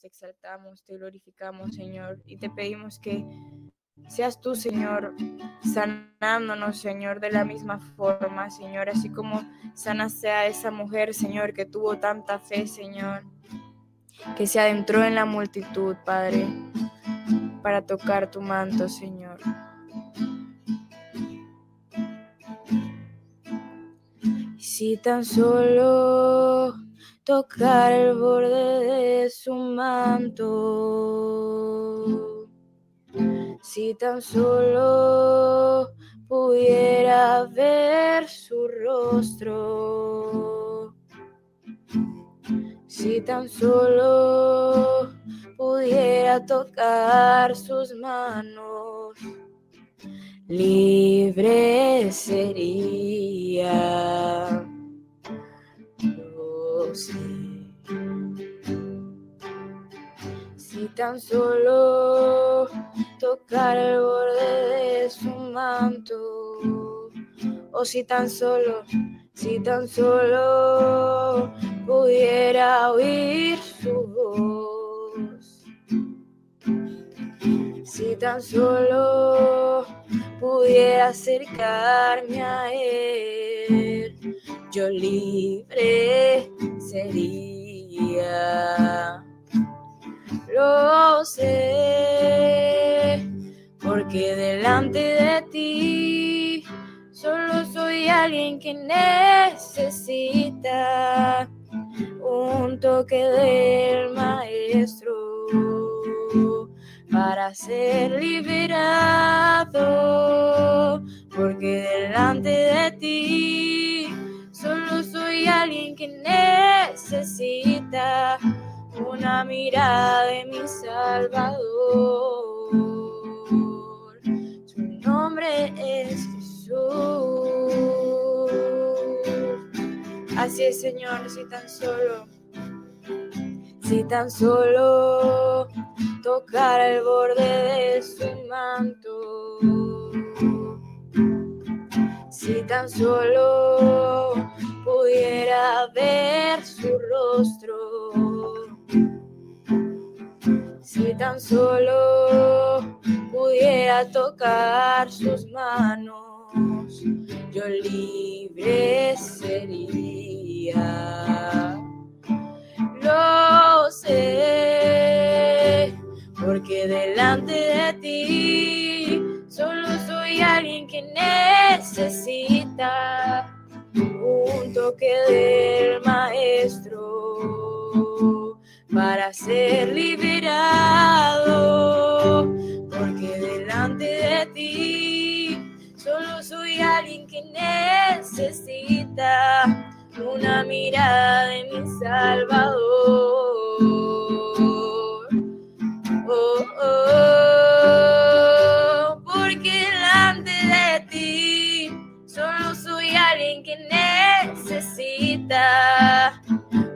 te exaltamos, te glorificamos, Señor, y te pedimos que seas tú, Señor, sanándonos, Señor, de la misma forma, Señor, así como sana sea esa mujer, Señor, que tuvo tanta fe, Señor, que se adentró en la multitud, Padre, para tocar tu manto, Señor. Si tan solo tocar el borde de su manto. Si tan solo pudiera ver su rostro. Si tan solo pudiera tocar sus manos, libre sería si tan solo tocar el borde de su manto, o si tan solo, si tan solo pudiera oír su voz, si tan solo pudiera acercarme a él yo libre sería. Lo sé, porque delante de ti solo soy alguien que necesita un toque del maestro para ser liberado, porque delante de ti Solo soy alguien que necesita una mirada de mi Salvador. Su nombre es Jesús. Así es, Señor, si tan solo, si tan solo tocar el borde de su manto. Si tan solo pudiera ver su rostro. Si tan solo pudiera tocar sus manos, yo libre sería. Lo sé, porque delante de ti solo soy alguien que necesita que del maestro para ser liberado, porque delante de ti solo soy alguien que necesita una mirada de mi Salvador. Oh, oh, porque delante de ti solo soy alguien que necesita necesita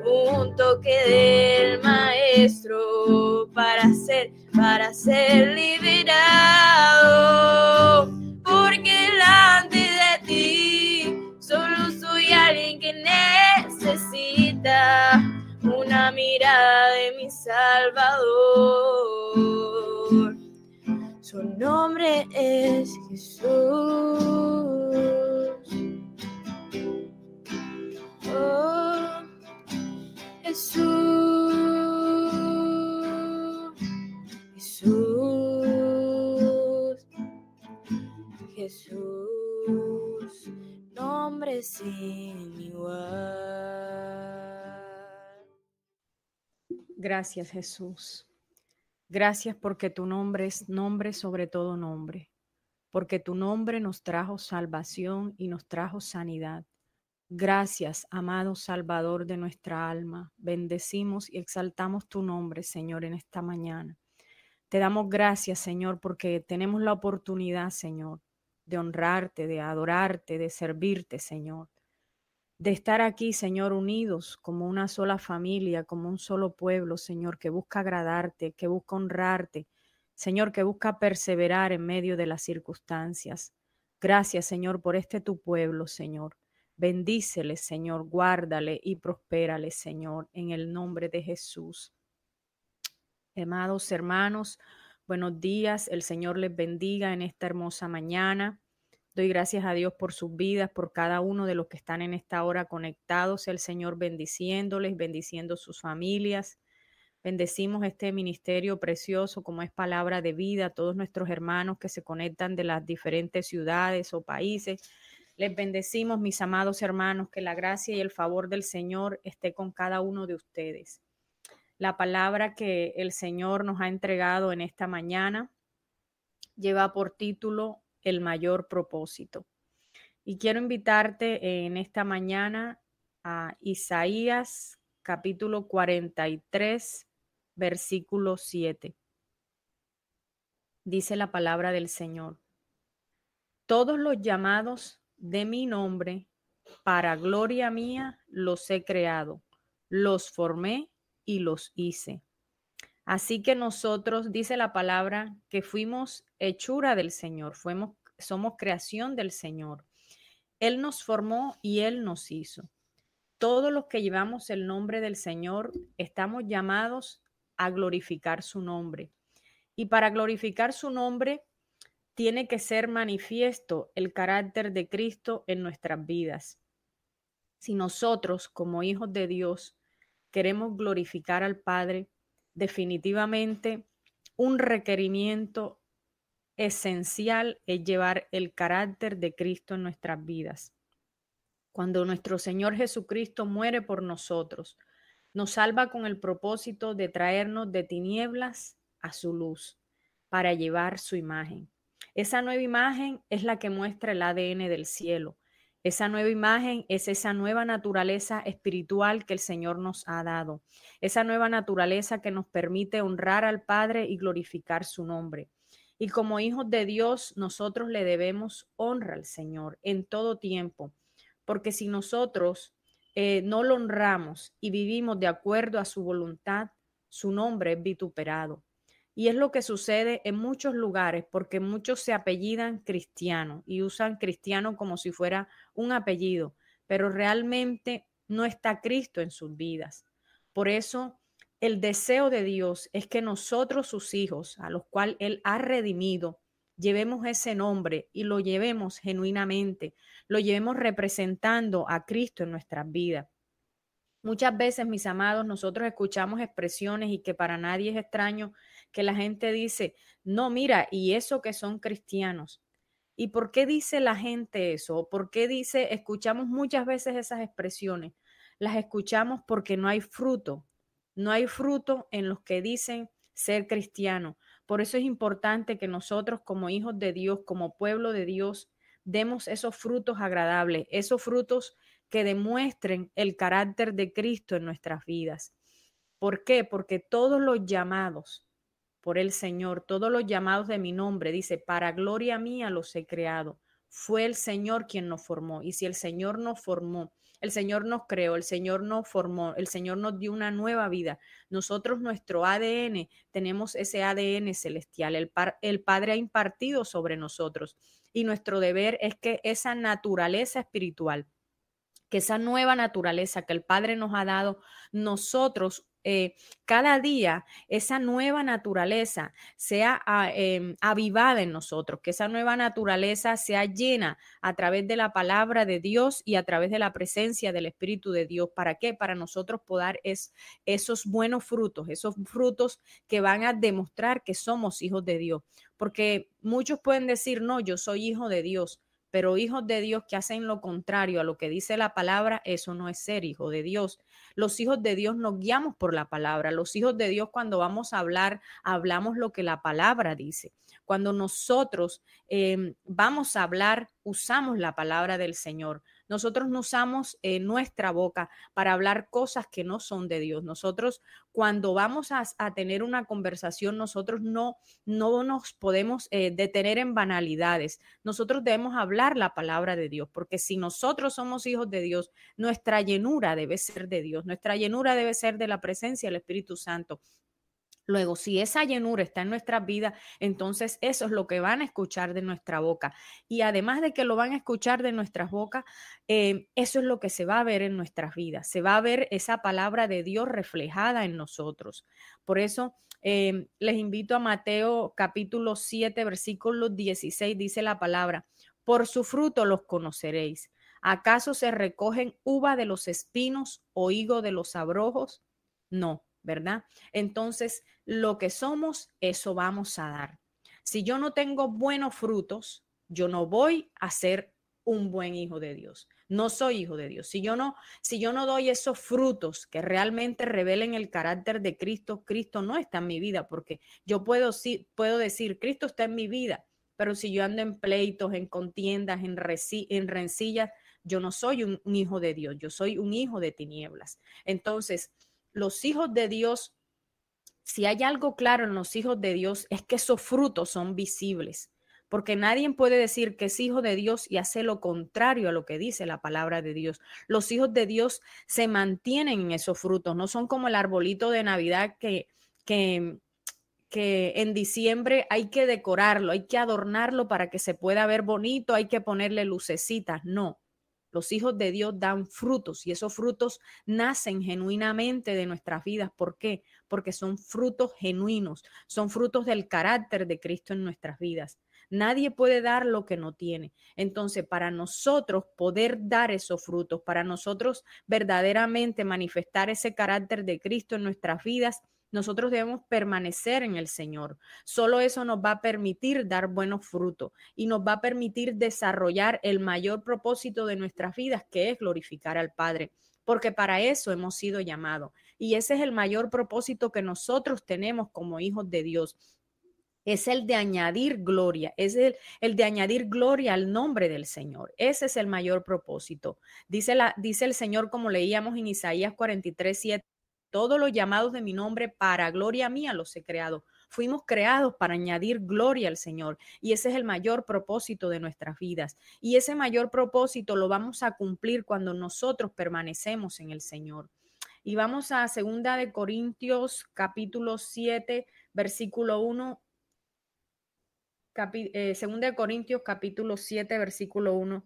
un toque del maestro para ser, para ser liberado. Porque delante de ti solo soy alguien que necesita una mirada de mi Salvador. Su nombre es Jesús. Oh, Jesús, Jesús, Jesús, nombre sin igual. Gracias Jesús. Gracias porque tu nombre es nombre sobre todo nombre, porque tu nombre nos trajo salvación y nos trajo sanidad Gracias, amado Salvador de nuestra alma. Bendecimos y exaltamos tu nombre, Señor, en esta mañana. Te damos gracias, Señor, porque tenemos la oportunidad, Señor, de honrarte, de adorarte, de servirte, Señor. De estar aquí, Señor, unidos como una sola familia, como un solo pueblo, Señor, que busca agradarte, que busca honrarte, Señor, que busca perseverar en medio de las circunstancias. Gracias, Señor, por este tu pueblo, Señor. Bendícele, Señor, guárdale y prospérale, Señor, en el nombre de Jesús. Amados hermanos, buenos días. El Señor les bendiga en esta hermosa mañana. Doy gracias a Dios por sus vidas, por cada uno de los que están en esta hora conectados. El Señor bendiciéndoles, bendiciendo sus familias. Bendecimos este ministerio precioso como es palabra de vida a todos nuestros hermanos que se conectan de las diferentes ciudades o países les bendecimos, mis amados hermanos, que la gracia y el favor del Señor esté con cada uno de ustedes. La palabra que el Señor nos ha entregado en esta mañana lleva por título El mayor propósito. Y quiero invitarte en esta mañana a Isaías capítulo 43, versículo 7. Dice la palabra del Señor. Todos los llamados de mi nombre, para gloria mía los he creado, los formé y los hice. Así que nosotros, dice la palabra, que fuimos hechura del Señor, fuimos, somos creación del Señor. Él nos formó y Él nos hizo. Todos los que llevamos el nombre del Señor estamos llamados a glorificar su nombre. Y para glorificar su nombre tiene que ser manifiesto el carácter de Cristo en nuestras vidas. Si nosotros, como hijos de Dios, queremos glorificar al Padre, definitivamente un requerimiento esencial es llevar el carácter de Cristo en nuestras vidas. Cuando nuestro Señor Jesucristo muere por nosotros, nos salva con el propósito de traernos de tinieblas a su luz, para llevar su imagen. Esa nueva imagen es la que muestra el ADN del cielo. Esa nueva imagen es esa nueva naturaleza espiritual que el Señor nos ha dado, esa nueva naturaleza que nos permite honrar al Padre y glorificar su nombre. Y como hijos de Dios, nosotros le debemos honra al Señor en todo tiempo, porque si nosotros eh, no lo honramos y vivimos de acuerdo a su voluntad, su nombre es vituperado. Y es lo que sucede en muchos lugares, porque muchos se apellidan cristiano y usan cristiano como si fuera un apellido, pero realmente no está Cristo en sus vidas. Por eso el deseo de Dios es que nosotros, sus hijos, a los cuales Él ha redimido, llevemos ese nombre y lo llevemos genuinamente, lo llevemos representando a Cristo en nuestras vidas. Muchas veces, mis amados, nosotros escuchamos expresiones y que para nadie es extraño que la gente dice, no, mira, y eso que son cristianos. ¿Y por qué dice la gente eso? ¿Por qué dice, escuchamos muchas veces esas expresiones? Las escuchamos porque no hay fruto. No hay fruto en los que dicen ser cristiano. Por eso es importante que nosotros como hijos de Dios, como pueblo de Dios, demos esos frutos agradables, esos frutos que demuestren el carácter de Cristo en nuestras vidas. ¿Por qué? Porque todos los llamados, por el Señor. Todos los llamados de mi nombre, dice, para gloria mía los he creado. Fue el Señor quien nos formó. Y si el Señor nos formó, el Señor nos creó, el Señor nos formó, el Señor nos dio una nueva vida. Nosotros, nuestro ADN, tenemos ese ADN celestial. El, el Padre ha impartido sobre nosotros. Y nuestro deber es que esa naturaleza espiritual, que esa nueva naturaleza que el Padre nos ha dado, nosotros eh, cada día esa nueva naturaleza sea ah, em, avivada en nosotros, que esa nueva naturaleza sea llena a través de la palabra de Dios y a través de la presencia del Espíritu de Dios. ¿Para qué? Para nosotros poder es, esos buenos frutos, esos frutos que van a demostrar que somos hijos de Dios. Porque muchos pueden decir, no, yo soy hijo de Dios pero hijos de Dios que hacen lo contrario a lo que dice la palabra, eso no es ser hijo de Dios. Los hijos de Dios nos guiamos por la palabra. Los hijos de Dios cuando vamos a hablar, hablamos lo que la palabra dice. Cuando nosotros em, vamos a hablar, usamos la palabra del Señor. Nosotros no usamos eh, nuestra boca para hablar cosas que no son de Dios. Nosotros cuando vamos a, tener una conversación, nosotros no, no nos podemos eh, detener en banalidades. Nosotros debemos hablar la palabra de Dios, porque si nosotros somos hijos de Dios, nuestra llenura debe ser de Dios, nuestra llenura debe ser de la presencia del Espíritu Santo, Luego, si esa llenura está en nuestras vidas, entonces eso es lo que van a escuchar de nuestra boca. Y además de que lo van a escuchar de nuestras bocas, eh, eso es lo que se va a ver en nuestras vidas. Se va a ver esa palabra de Dios reflejada en nosotros. Por eso eh, les invito a Mateo capítulo 7, versículo 16, dice la palabra, por su fruto los conoceréis. ¿Acaso se recogen uva de los espinos o higo de los abrojos? No ¿verdad? Entonces, lo que somos, eso vamos a dar. Si yo no tengo buenos frutos, yo no voy a ser un buen hijo de Dios. No soy hijo de Dios. Si yo no, si yo no doy esos frutos que realmente revelen el carácter de Cristo, Cristo no está en mi vida, porque yo puedo, sí, puedo decir, Cristo está en mi vida, pero si yo ando en pleitos, en contiendas, en, en rencillas, yo no soy un hijo de Dios, yo soy un hijo de tinieblas. Entonces, los hijos de Dios, si hay algo claro en los hijos de Dios, es que esos frutos son visibles, porque nadie puede decir que es hijo de Dios y hace lo contrario a lo que dice la palabra de Dios. Los hijos de Dios se mantienen en esos frutos, no son como el arbolito de Navidad que, que que en diciembre hay que decorarlo, hay que adornarlo para que se pueda ver bonito, hay que ponerle lucecitas. No, los hijos de Dios dan frutos y esos frutos nacen genuinamente de nuestras vidas. ¿Por qué? Porque son frutos genuinos, son frutos del carácter de Cristo en nuestras vidas. Nadie puede dar lo que no tiene. Entonces, para nosotros poder dar esos frutos, para nosotros verdaderamente manifestar ese carácter de Cristo en nuestras vidas, nosotros debemos permanecer en el Señor. Solo eso nos va a permitir dar buenos frutos y nos va a permitir desarrollar el mayor propósito de nuestras vidas, que es glorificar al Padre porque para eso hemos sido llamados. Y ese es el mayor propósito que nosotros tenemos como hijos de Dios. Es el de añadir gloria, es el, de añadir gloria al nombre del Señor. Ese es el mayor propósito. Dice, la, dice el Señor, como leíamos en Isaías 43, 7, todos los llamados de mi nombre para gloria mía los he creado. Fuimos creados para añadir gloria al Señor y ese es el mayor propósito de nuestras vidas. Y ese mayor propósito lo vamos a cumplir cuando nosotros permanecemos en el Señor. Y vamos a segunda de Corintios capítulo 7, versículo 1. Eh, segunda de Corintios capítulo 7, versículo 1.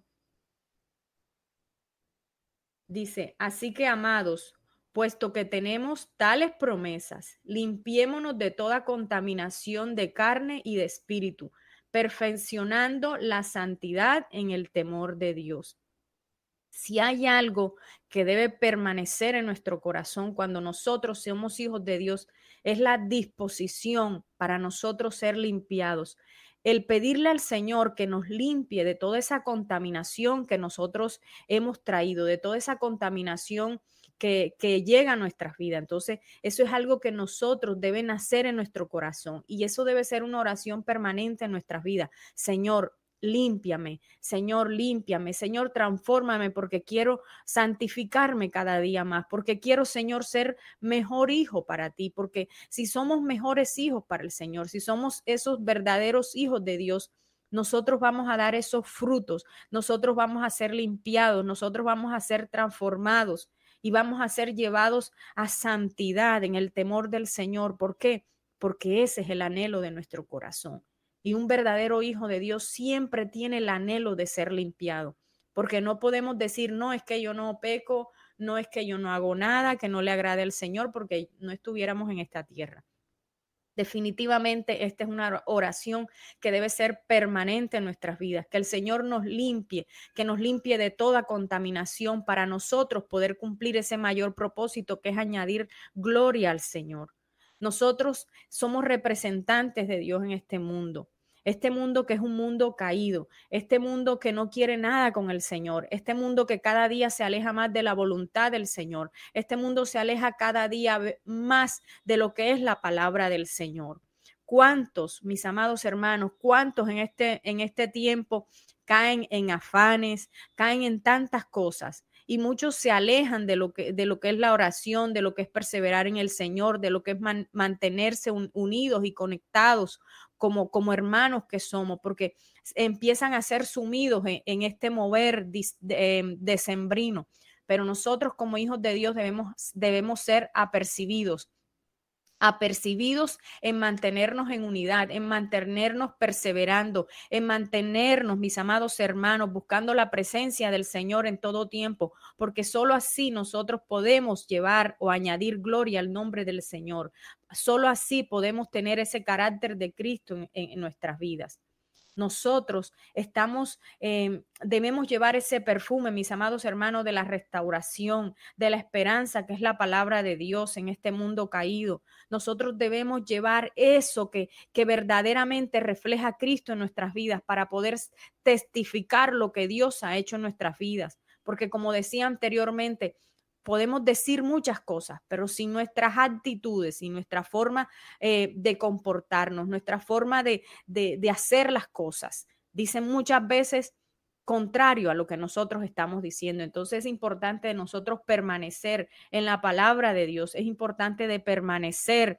Dice, así que amados, puesto que tenemos tales promesas, limpiémonos de toda contaminación de carne y de espíritu, perfeccionando la santidad en el temor de Dios. Si hay algo que debe permanecer en nuestro corazón cuando nosotros somos hijos de Dios, es la disposición para nosotros ser limpiados. El pedirle al Señor que nos limpie de toda esa contaminación que nosotros hemos traído, de toda esa contaminación que, llega a nuestras vidas. Entonces, eso es algo que nosotros deben hacer en nuestro corazón y eso debe ser una oración permanente en nuestras vidas. Señor, límpiame, Señor, límpiame, Señor, transfórmame porque quiero santificarme cada día más, porque quiero, Señor, ser mejor hijo para ti, porque si somos mejores hijos para el Señor, si somos esos verdaderos hijos de Dios, nosotros vamos a dar esos frutos, nosotros vamos a ser limpiados, nosotros vamos a ser transformados y vamos a ser llevados a santidad en el temor del Señor. ¿Por qué? Porque ese es el anhelo de nuestro corazón. Y un verdadero hijo de Dios siempre tiene el anhelo de ser limpiado, porque no podemos decir, no, es que yo no peco, no es que yo no hago nada, que no le agrade al Señor, porque no estuviéramos en esta tierra. Definitivamente esta es una oración que debe ser permanente en nuestras vidas, que el Señor nos limpie, que nos limpie de toda contaminación para nosotros poder cumplir ese mayor propósito que es añadir gloria al Señor. Nosotros somos representantes de Dios en este mundo este mundo que es un mundo caído, este mundo que no quiere nada con el Señor, este mundo que cada día se aleja más de la voluntad del Señor, este mundo se aleja cada día más de lo que es la palabra del Señor. ¿Cuántos, mis amados hermanos, cuántos en este, en este tiempo caen en afanes, caen en tantas cosas? y muchos se alejan de lo que, de lo que es la oración, de lo que es perseverar en el Señor, de lo que es mantenerse unidos y conectados como, hermanos que somos, porque empiezan a ser sumidos en, este mover de, em, decembrino. Pero nosotros como hijos de Dios debemos, debemos ser apercibidos apercibidos en mantenernos en unidad, en mantenernos perseverando, en mantenernos, mis amados hermanos, buscando la presencia del Señor en todo tiempo, porque sólo así nosotros podemos llevar o añadir gloria al nombre del Señor. Solo así podemos tener ese carácter de Cristo en nuestras vidas nosotros estamos, eh, debemos llevar ese perfume, mis amados hermanos, de la restauración, de la esperanza, que es la palabra de Dios en este mundo caído. Nosotros debemos llevar eso que, que verdaderamente refleja Cristo en nuestras vidas para poder testificar lo que Dios ha hecho en nuestras vidas. Porque como decía anteriormente, podemos decir muchas cosas, pero si nuestras actitudes, y nuestra forma eh, de comportarnos, nuestra forma de, hacer las cosas, dicen muchas veces contrario a lo que nosotros estamos diciendo. Entonces es importante de nosotros permanecer en la palabra de Dios, es importante de permanecer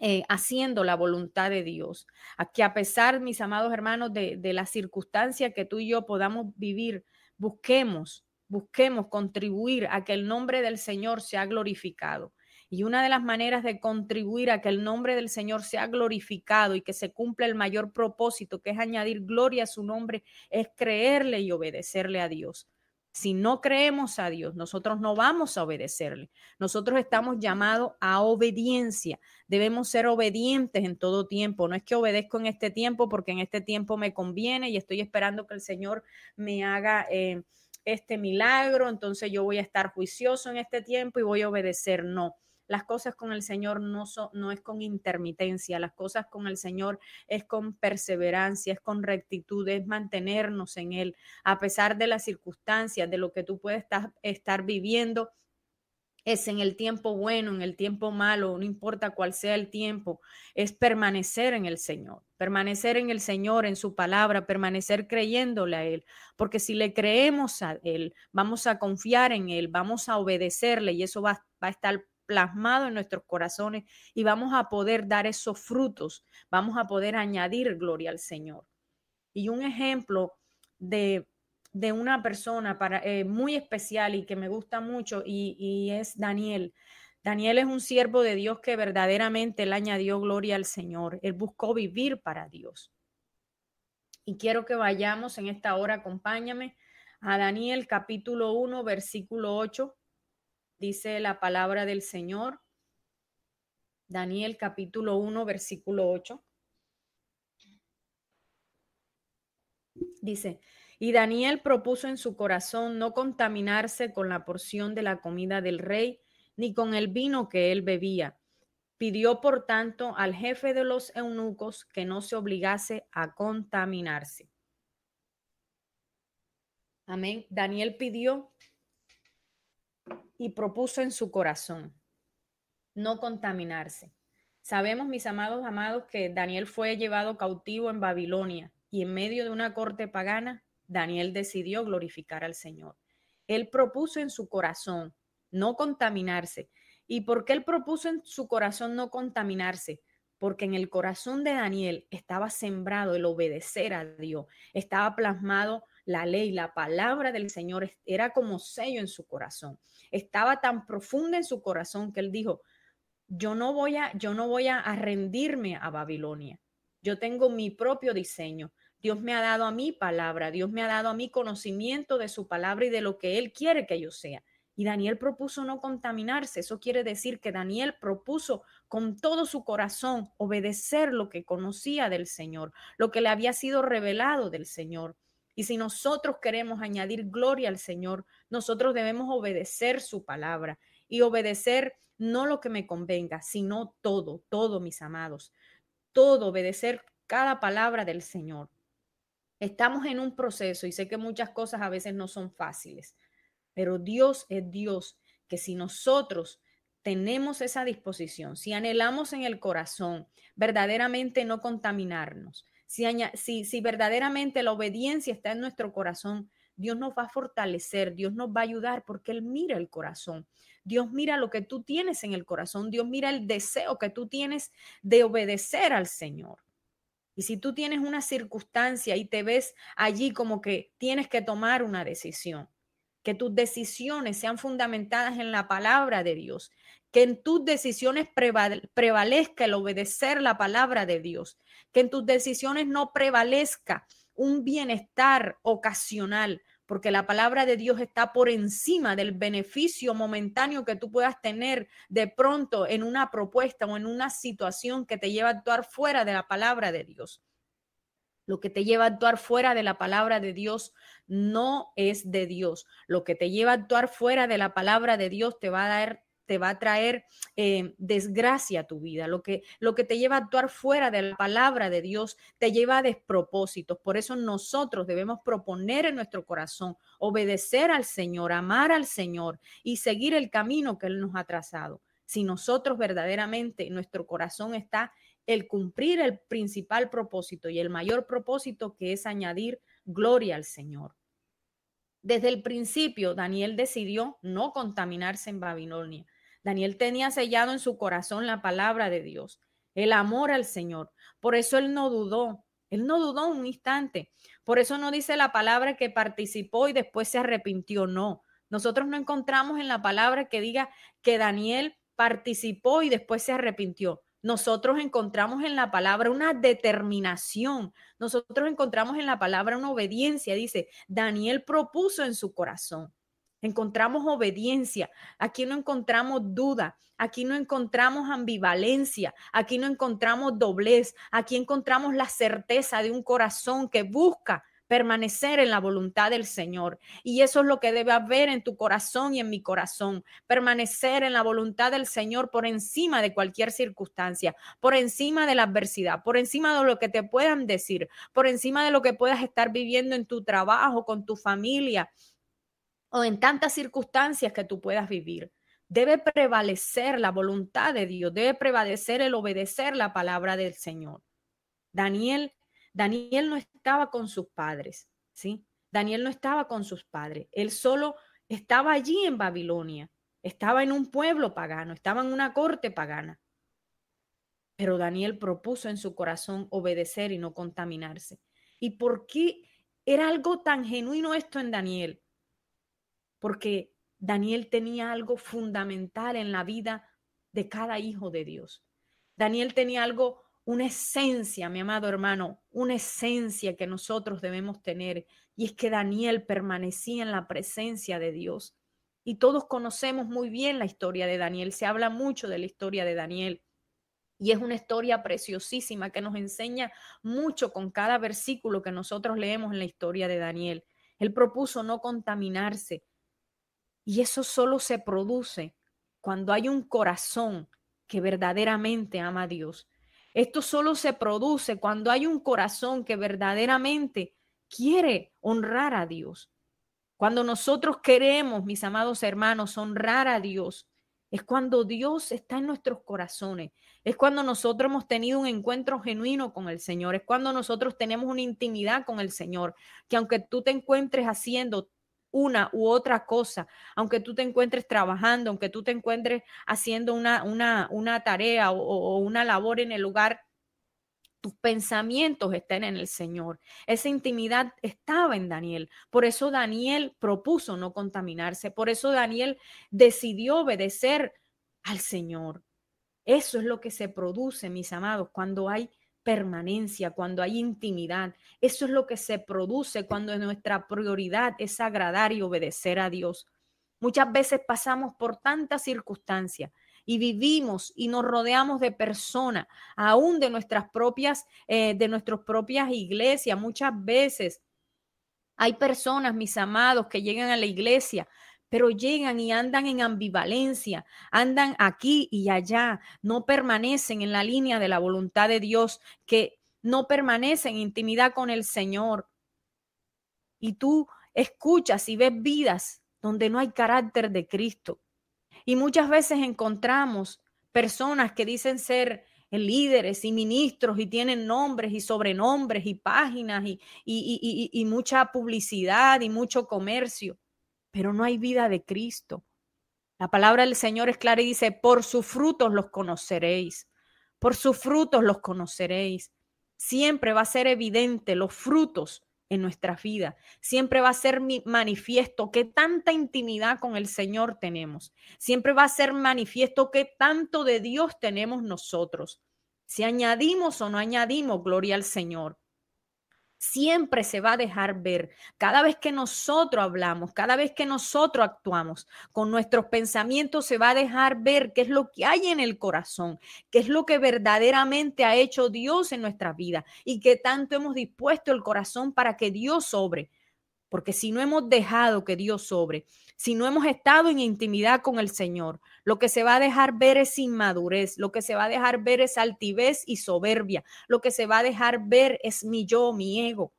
eh, haciendo la voluntad de Dios. Que a pesar, mis amados hermanos, de, de la circunstancia que tú y yo podamos vivir, busquemos busquemos contribuir a que el nombre del Señor sea glorificado. Y una de las maneras de contribuir a que el nombre del Señor sea glorificado y que se cumpla el mayor propósito, que es añadir gloria a su nombre, es creerle y obedecerle a Dios. Si no creemos a Dios, nosotros no vamos a obedecerle. Nosotros estamos llamados a obediencia. Debemos ser obedientes en todo tiempo. No es que obedezco en este tiempo porque en este tiempo me conviene y estoy esperando que el Señor me haga... Eh, este milagro, entonces yo voy a estar juicioso en este tiempo y voy a obedecer. No, las cosas con el Señor no, son, no es con intermitencia, las cosas con el Señor es con perseverancia, es con rectitud, es mantenernos en Él, a pesar de las circunstancias, de lo que tú puedes estar, estar viviendo es en el tiempo bueno, en el tiempo malo, no importa cuál sea el tiempo, es permanecer en el Señor, permanecer en el Señor, en su palabra, permanecer creyéndole a Él, porque si le creemos a Él, vamos a confiar en Él, vamos a obedecerle y eso va, va a estar plasmado en nuestros corazones y vamos a poder dar esos frutos, vamos a poder añadir gloria al Señor. Y un ejemplo de de una persona para, eh, muy especial y que me gusta mucho y, y es Daniel. Daniel es un siervo de Dios que verdaderamente le añadió gloria al Señor. Él buscó vivir para Dios. Y quiero que vayamos en esta hora, acompáñame a Daniel capítulo 1, versículo 8. Dice la palabra del Señor. Daniel capítulo 1, versículo 8. Dice, y Daniel propuso en su corazón no contaminarse con la porción de la comida del rey, ni con el vino que él bebía. Pidió, por tanto, al jefe de los eunucos que no se obligase a contaminarse. Amén. Daniel pidió y propuso en su corazón no contaminarse. Sabemos, mis amados, amados, que Daniel fue llevado cautivo en Babilonia y en medio de una corte pagana Daniel decidió glorificar al Señor. Él propuso en su corazón no contaminarse. ¿Y por qué él propuso en su corazón no contaminarse? Porque en el corazón de Daniel estaba sembrado el obedecer a Dios, estaba plasmado la ley, la palabra del Señor, era como sello en su corazón. Estaba tan profunda en su corazón que él dijo, yo no voy a, yo no voy a rendirme a Babilonia. Yo tengo mi propio diseño. Dios me ha dado a mi palabra, Dios me ha dado a mí conocimiento de su palabra y de lo que Él quiere que yo sea. Y Daniel propuso no contaminarse. Eso quiere decir que Daniel propuso con todo su corazón obedecer lo que conocía del Señor, lo que le había sido revelado del Señor. Y si nosotros queremos añadir gloria al Señor, nosotros debemos obedecer su palabra y obedecer no lo que me convenga, sino todo, todo, mis amados, todo, obedecer cada palabra del Señor. Estamos en un proceso y sé que muchas cosas a veces no son fáciles, pero Dios es Dios, que si nosotros tenemos esa disposición, si anhelamos en el corazón verdaderamente no contaminarnos, si, si, verdaderamente la obediencia está en nuestro corazón, Dios nos va a fortalecer, Dios nos va a ayudar porque Él mira el corazón. Dios mira lo que tú tienes en el corazón, Dios mira el deseo que tú tienes de obedecer al Señor. Y si tú tienes una circunstancia y te ves allí como que tienes que tomar una decisión, que tus decisiones sean fundamentadas en la palabra de Dios, que en tus decisiones prevalezca el obedecer la palabra de Dios, que en tus decisiones no prevalezca un bienestar ocasional, porque la palabra de Dios está por encima del beneficio momentáneo que tú puedas tener de pronto en una propuesta o en una situación que te lleva a actuar fuera de la palabra de Dios. Lo que te lleva a actuar fuera de la palabra de Dios no es de Dios. Lo que te lleva a actuar fuera de la palabra de Dios te va a dar te va a traer eh, desgracia a tu vida, lo que, lo que te lleva a actuar fuera de la palabra de Dios, te lleva a despropósitos. Por eso nosotros debemos proponer en nuestro corazón obedecer al Señor, amar al Señor y seguir el camino que Él nos ha trazado. Si nosotros verdaderamente nuestro corazón está el cumplir el principal propósito y el mayor propósito que es añadir gloria al Señor. Desde el principio, Daniel decidió no contaminarse en Babilonia. Daniel tenía sellado en su corazón la palabra de Dios, el amor al Señor. Por eso él no dudó, él no dudó un instante. Por eso no dice la palabra que participó y después se arrepintió, no. Nosotros no encontramos en la palabra que diga que Daniel participó y después se arrepintió. Nosotros encontramos en la palabra una determinación, nosotros encontramos en la palabra una obediencia, dice, Daniel propuso en su corazón encontramos obediencia, aquí no encontramos duda, aquí no encontramos ambivalencia, aquí no encontramos doblez, aquí encontramos la certeza de un corazón que busca permanecer en la voluntad del Señor. Y eso es lo que debe haber en tu corazón y en mi corazón. Permanecer en la voluntad del Señor por encima de cualquier circunstancia, por encima de la adversidad, por encima de lo que te puedan decir, por encima de lo que puedas estar viviendo en tu trabajo, con tu familia, o en tantas circunstancias que tú puedas vivir. Debe prevalecer la voluntad de Dios, debe prevalecer el obedecer la palabra del Señor. Daniel, Daniel no estaba con sus padres, ¿sí? Daniel no estaba con sus padres, él solo estaba allí en Babilonia, estaba en un pueblo pagano, estaba en una corte pagana. Pero Daniel propuso en su corazón obedecer y no contaminarse. ¿Y por qué era algo tan genuino esto en Daniel? porque Daniel tenía algo fundamental en la vida de cada hijo de Dios. Daniel tenía algo, una esencia, mi amado hermano, una esencia que nosotros debemos tener, y es que Daniel permanecía en la presencia de Dios. Y todos conocemos muy bien la historia de Daniel, se habla mucho de la historia de Daniel. Y es una historia preciosísima que nos enseña mucho con cada versículo que nosotros leemos en la historia de Daniel. Él propuso no contaminarse, y eso solo se produce cuando hay un corazón que verdaderamente ama a Dios. Esto solo se produce cuando hay un corazón que verdaderamente quiere honrar a Dios. Cuando nosotros queremos, mis amados hermanos, honrar a Dios, es cuando Dios está en nuestros corazones, es cuando nosotros hemos tenido un encuentro genuino con el Señor, es cuando nosotros tenemos una intimidad con el Señor, que aunque tú te encuentres haciendo una u otra cosa, aunque tú te encuentres trabajando, aunque tú te encuentres haciendo una, una, una tarea o, o una labor en el lugar tus pensamientos estén en el Señor. Esa intimidad estaba en Daniel. Por eso Daniel propuso no contaminarse. Por eso Daniel decidió obedecer al Señor. Eso es lo que se produce, mis amados, cuando hay permanencia, cuando hay intimidad. Eso es lo que se produce cuando nuestra prioridad es agradar y obedecer a Dios. Muchas veces pasamos por tantas circunstancias y vivimos y nos rodeamos de personas, aún de nuestras propias, eh, de nuestras propias iglesias. Muchas veces hay personas, mis amados, que llegan a la iglesia pero llegan y andan en ambivalencia, andan aquí y allá, no permanecen en la línea de la voluntad de Dios, que no permanecen en intimidad con el Señor. Y tú escuchas y ves vidas donde no hay carácter de Cristo. Y muchas veces encontramos personas que dicen ser eh, líderes y ministros y tienen nombres y sobrenombres y páginas y, y mucha publicidad y mucho comercio pero no hay vida de Cristo. La palabra del Señor es clara y dice, por sus frutos los conoceréis, por sus frutos los conoceréis. Siempre va a ser evidente los frutos en nuestra vida. Siempre va a ser manifiesto que tanta intimidad con el Señor tenemos. Siempre va a ser manifiesto que tanto de Dios tenemos nosotros. Si añadimos o no añadimos gloria al Señor siempre se va a dejar ver. Cada vez que nosotros hablamos, cada vez que nosotros actuamos, con nuestros pensamientos se va a dejar ver qué es lo que hay en el corazón, qué es lo que verdaderamente ha hecho Dios en nuestra vida y qué tanto hemos dispuesto el corazón para que Dios sobre. Porque si no hemos dejado que Dios sobre, si no hemos estado en intimidad con el Señor, lo que se va a dejar ver es inmadurez, lo que se va a dejar ver es altivez y soberbia, lo que se va a dejar ver es mi yo, mi ego.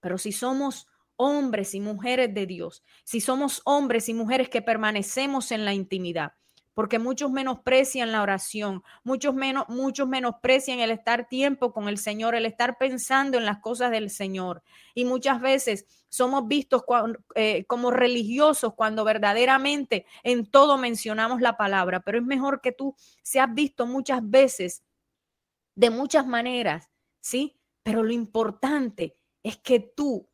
Pero si somos hombres y mujeres de Dios, si somos hombres y mujeres que permanecemos en la intimidad, porque muchos menosprecian la oración, muchos, menos, muchos menosprecian el estar tiempo con el Señor, el estar pensando en las cosas del Señor. Y muchas veces somos vistos eh, como religiosos cuando verdaderamente en todo mencionamos la palabra, pero es mejor que tú seas visto muchas veces, de muchas maneras, ¿sí? Pero lo importante es que tú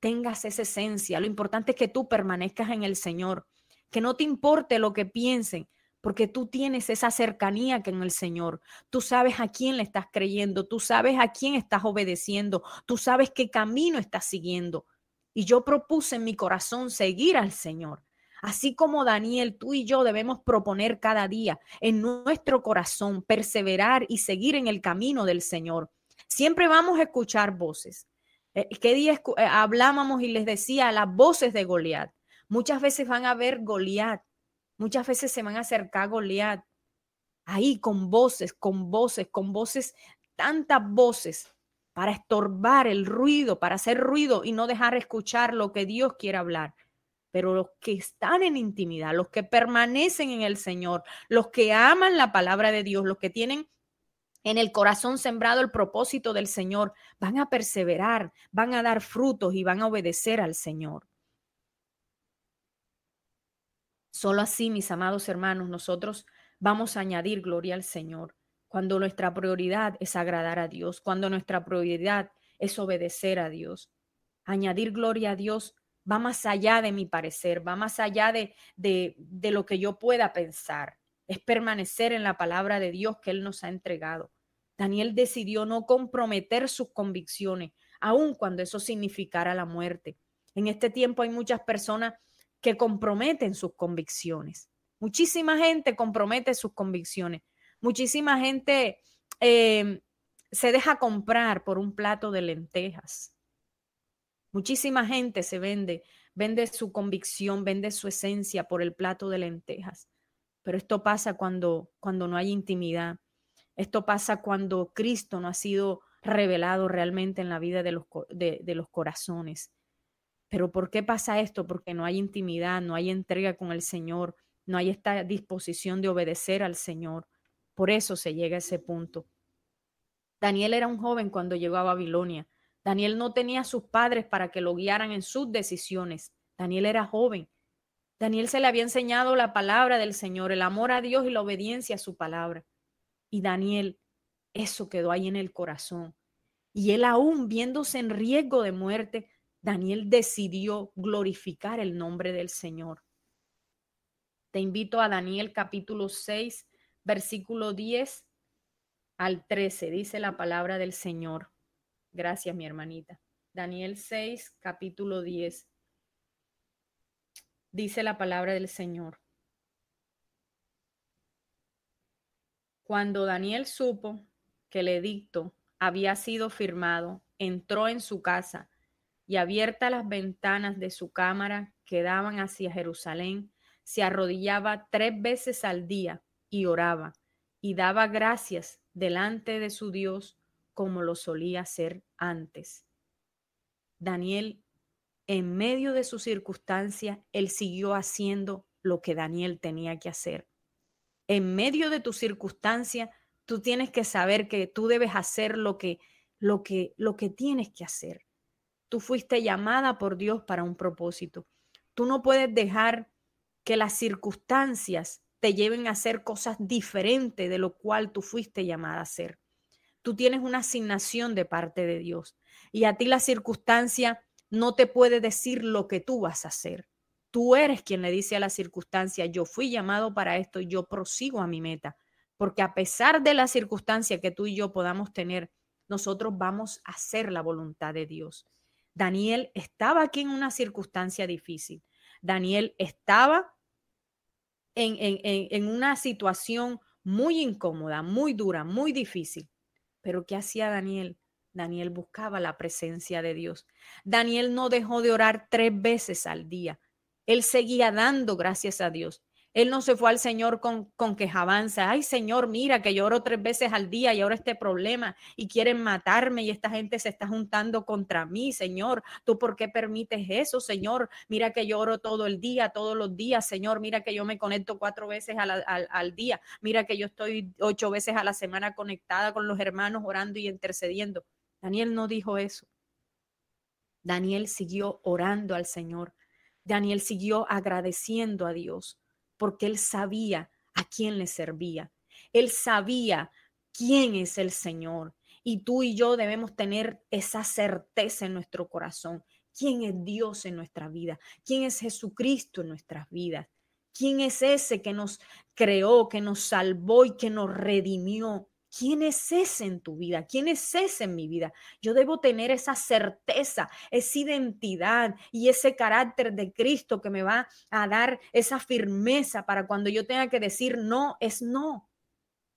tengas esa esencia, lo importante es que tú permanezcas en el Señor que no te importe lo que piensen, porque tú tienes esa cercanía que en el Señor. Tú sabes a quién le estás creyendo, tú sabes a quién estás obedeciendo, tú sabes qué camino estás siguiendo. Y yo propuse en mi corazón seguir al Señor. Así como Daniel, tú y yo debemos proponer cada día en nuestro corazón perseverar y seguir en el camino del Señor. Siempre vamos a escuchar voces. Eh, ¿Qué día eh, hablábamos y les decía las voces de Goliat? Muchas veces van a ver Goliat, muchas veces se van a acercar a Goliat, ahí con voces, con voces, con voces, tantas voces para estorbar el ruido, para hacer ruido y no dejar escuchar lo que Dios quiere hablar. Pero los que están en intimidad, los que permanecen en el Señor, los que aman la palabra de Dios, los que tienen en el corazón sembrado el propósito del Señor, van a perseverar, van a dar frutos y van a obedecer al Señor. Solo así, mis amados hermanos, nosotros vamos a añadir gloria al Señor. Cuando nuestra prioridad es agradar a Dios, cuando nuestra prioridad es obedecer a Dios, añadir gloria a Dios va más allá de mi parecer, va más allá de, de, lo que yo pueda pensar. Es permanecer en la palabra de Dios que Él nos ha entregado. Daniel decidió no comprometer sus convicciones, aun cuando eso significara la muerte. En este tiempo hay muchas personas que comprometen sus convicciones. Muchísima gente compromete sus convicciones. Muchísima gente em, se deja comprar por un plato de lentejas. Muchísima gente se vende, vende su convicción, vende su esencia por el plato de lentejas. Pero esto pasa cuando, cuando no hay intimidad. Esto pasa cuando Cristo no ha sido revelado realmente en la vida de los, de los corazones. Pero ¿por qué pasa esto? Porque no hay intimidad, no hay entrega con el Señor, no hay esta disposición de obedecer al Señor. Por eso se llega a ese punto. Daniel era un joven cuando llegó a Babilonia. Daniel no tenía a sus padres para que lo guiaran en sus decisiones. Daniel era joven. Daniel se le había enseñado la palabra del Señor, el amor a Dios y la obediencia a su palabra. Y Daniel, eso quedó ahí en el corazón. Y él aún viéndose en riesgo de muerte, Daniel decidió glorificar el nombre del Señor. Te invito a Daniel capítulo 6, versículo 10 al 13, dice la palabra del Señor. Gracias, mi hermanita. Daniel 6, capítulo 10. Dice la palabra del Señor. Cuando Daniel supo que el edicto había sido firmado, entró en su casa y abierta las ventanas de su cámara que daban hacia Jerusalén, se arrodillaba tres veces al día y oraba y daba gracias delante de su Dios como lo solía hacer antes. Daniel, en medio de su circunstancia, él siguió haciendo lo que Daniel tenía que hacer. En medio de tu circunstancia, tú tienes que saber que tú debes hacer lo que lo que lo que tienes que hacer. Tú fuiste llamada por Dios para un propósito. Tú no puedes dejar que las circunstancias te lleven a hacer cosas diferentes de lo cual tú fuiste llamada a hacer. Tú tienes una asignación de parte de Dios y a ti la circunstancia no te puede decir lo que tú vas a hacer. Tú eres quien le dice a la circunstancia, yo fui llamado para esto, y yo prosigo a mi meta, porque a pesar de la circunstancia que tú y yo podamos tener, nosotros vamos a hacer la voluntad de Dios. Daniel estaba aquí en una circunstancia difícil. Daniel estaba en, en, en, una situación muy incómoda, muy dura, muy difícil. Pero ¿qué hacía Daniel? Daniel buscaba la presencia de Dios. Daniel no dejó de orar tres veces al día. Él seguía dando gracias a Dios. Él no se fue al Señor con, con quejabanza. Ay, Señor, mira que lloro tres veces al día y ahora este problema y quieren matarme y esta gente se está juntando contra mí, Señor. ¿Tú por qué permites eso, Señor? Mira que lloro todo el día, todos los días, Señor. Mira que yo me conecto cuatro veces al, al día. Mira que yo estoy ocho veces a la semana conectada con los hermanos orando y intercediendo. Daniel no dijo eso. Daniel siguió orando al Señor. Daniel siguió agradeciendo a Dios porque él sabía a quién le servía. Él sabía quién es el Señor. Y tú y yo debemos tener esa certeza en nuestro corazón. ¿Quién es Dios en nuestra vida? ¿Quién es Jesucristo en nuestras vidas? ¿Quién es ese que nos creó, que nos salvó y que nos redimió? ¿Quién es ese en tu vida? ¿Quién es ese en mi vida? Yo debo tener esa certeza, esa identidad y ese carácter de Cristo que me va a dar esa firmeza para cuando yo tenga que decir no, es no.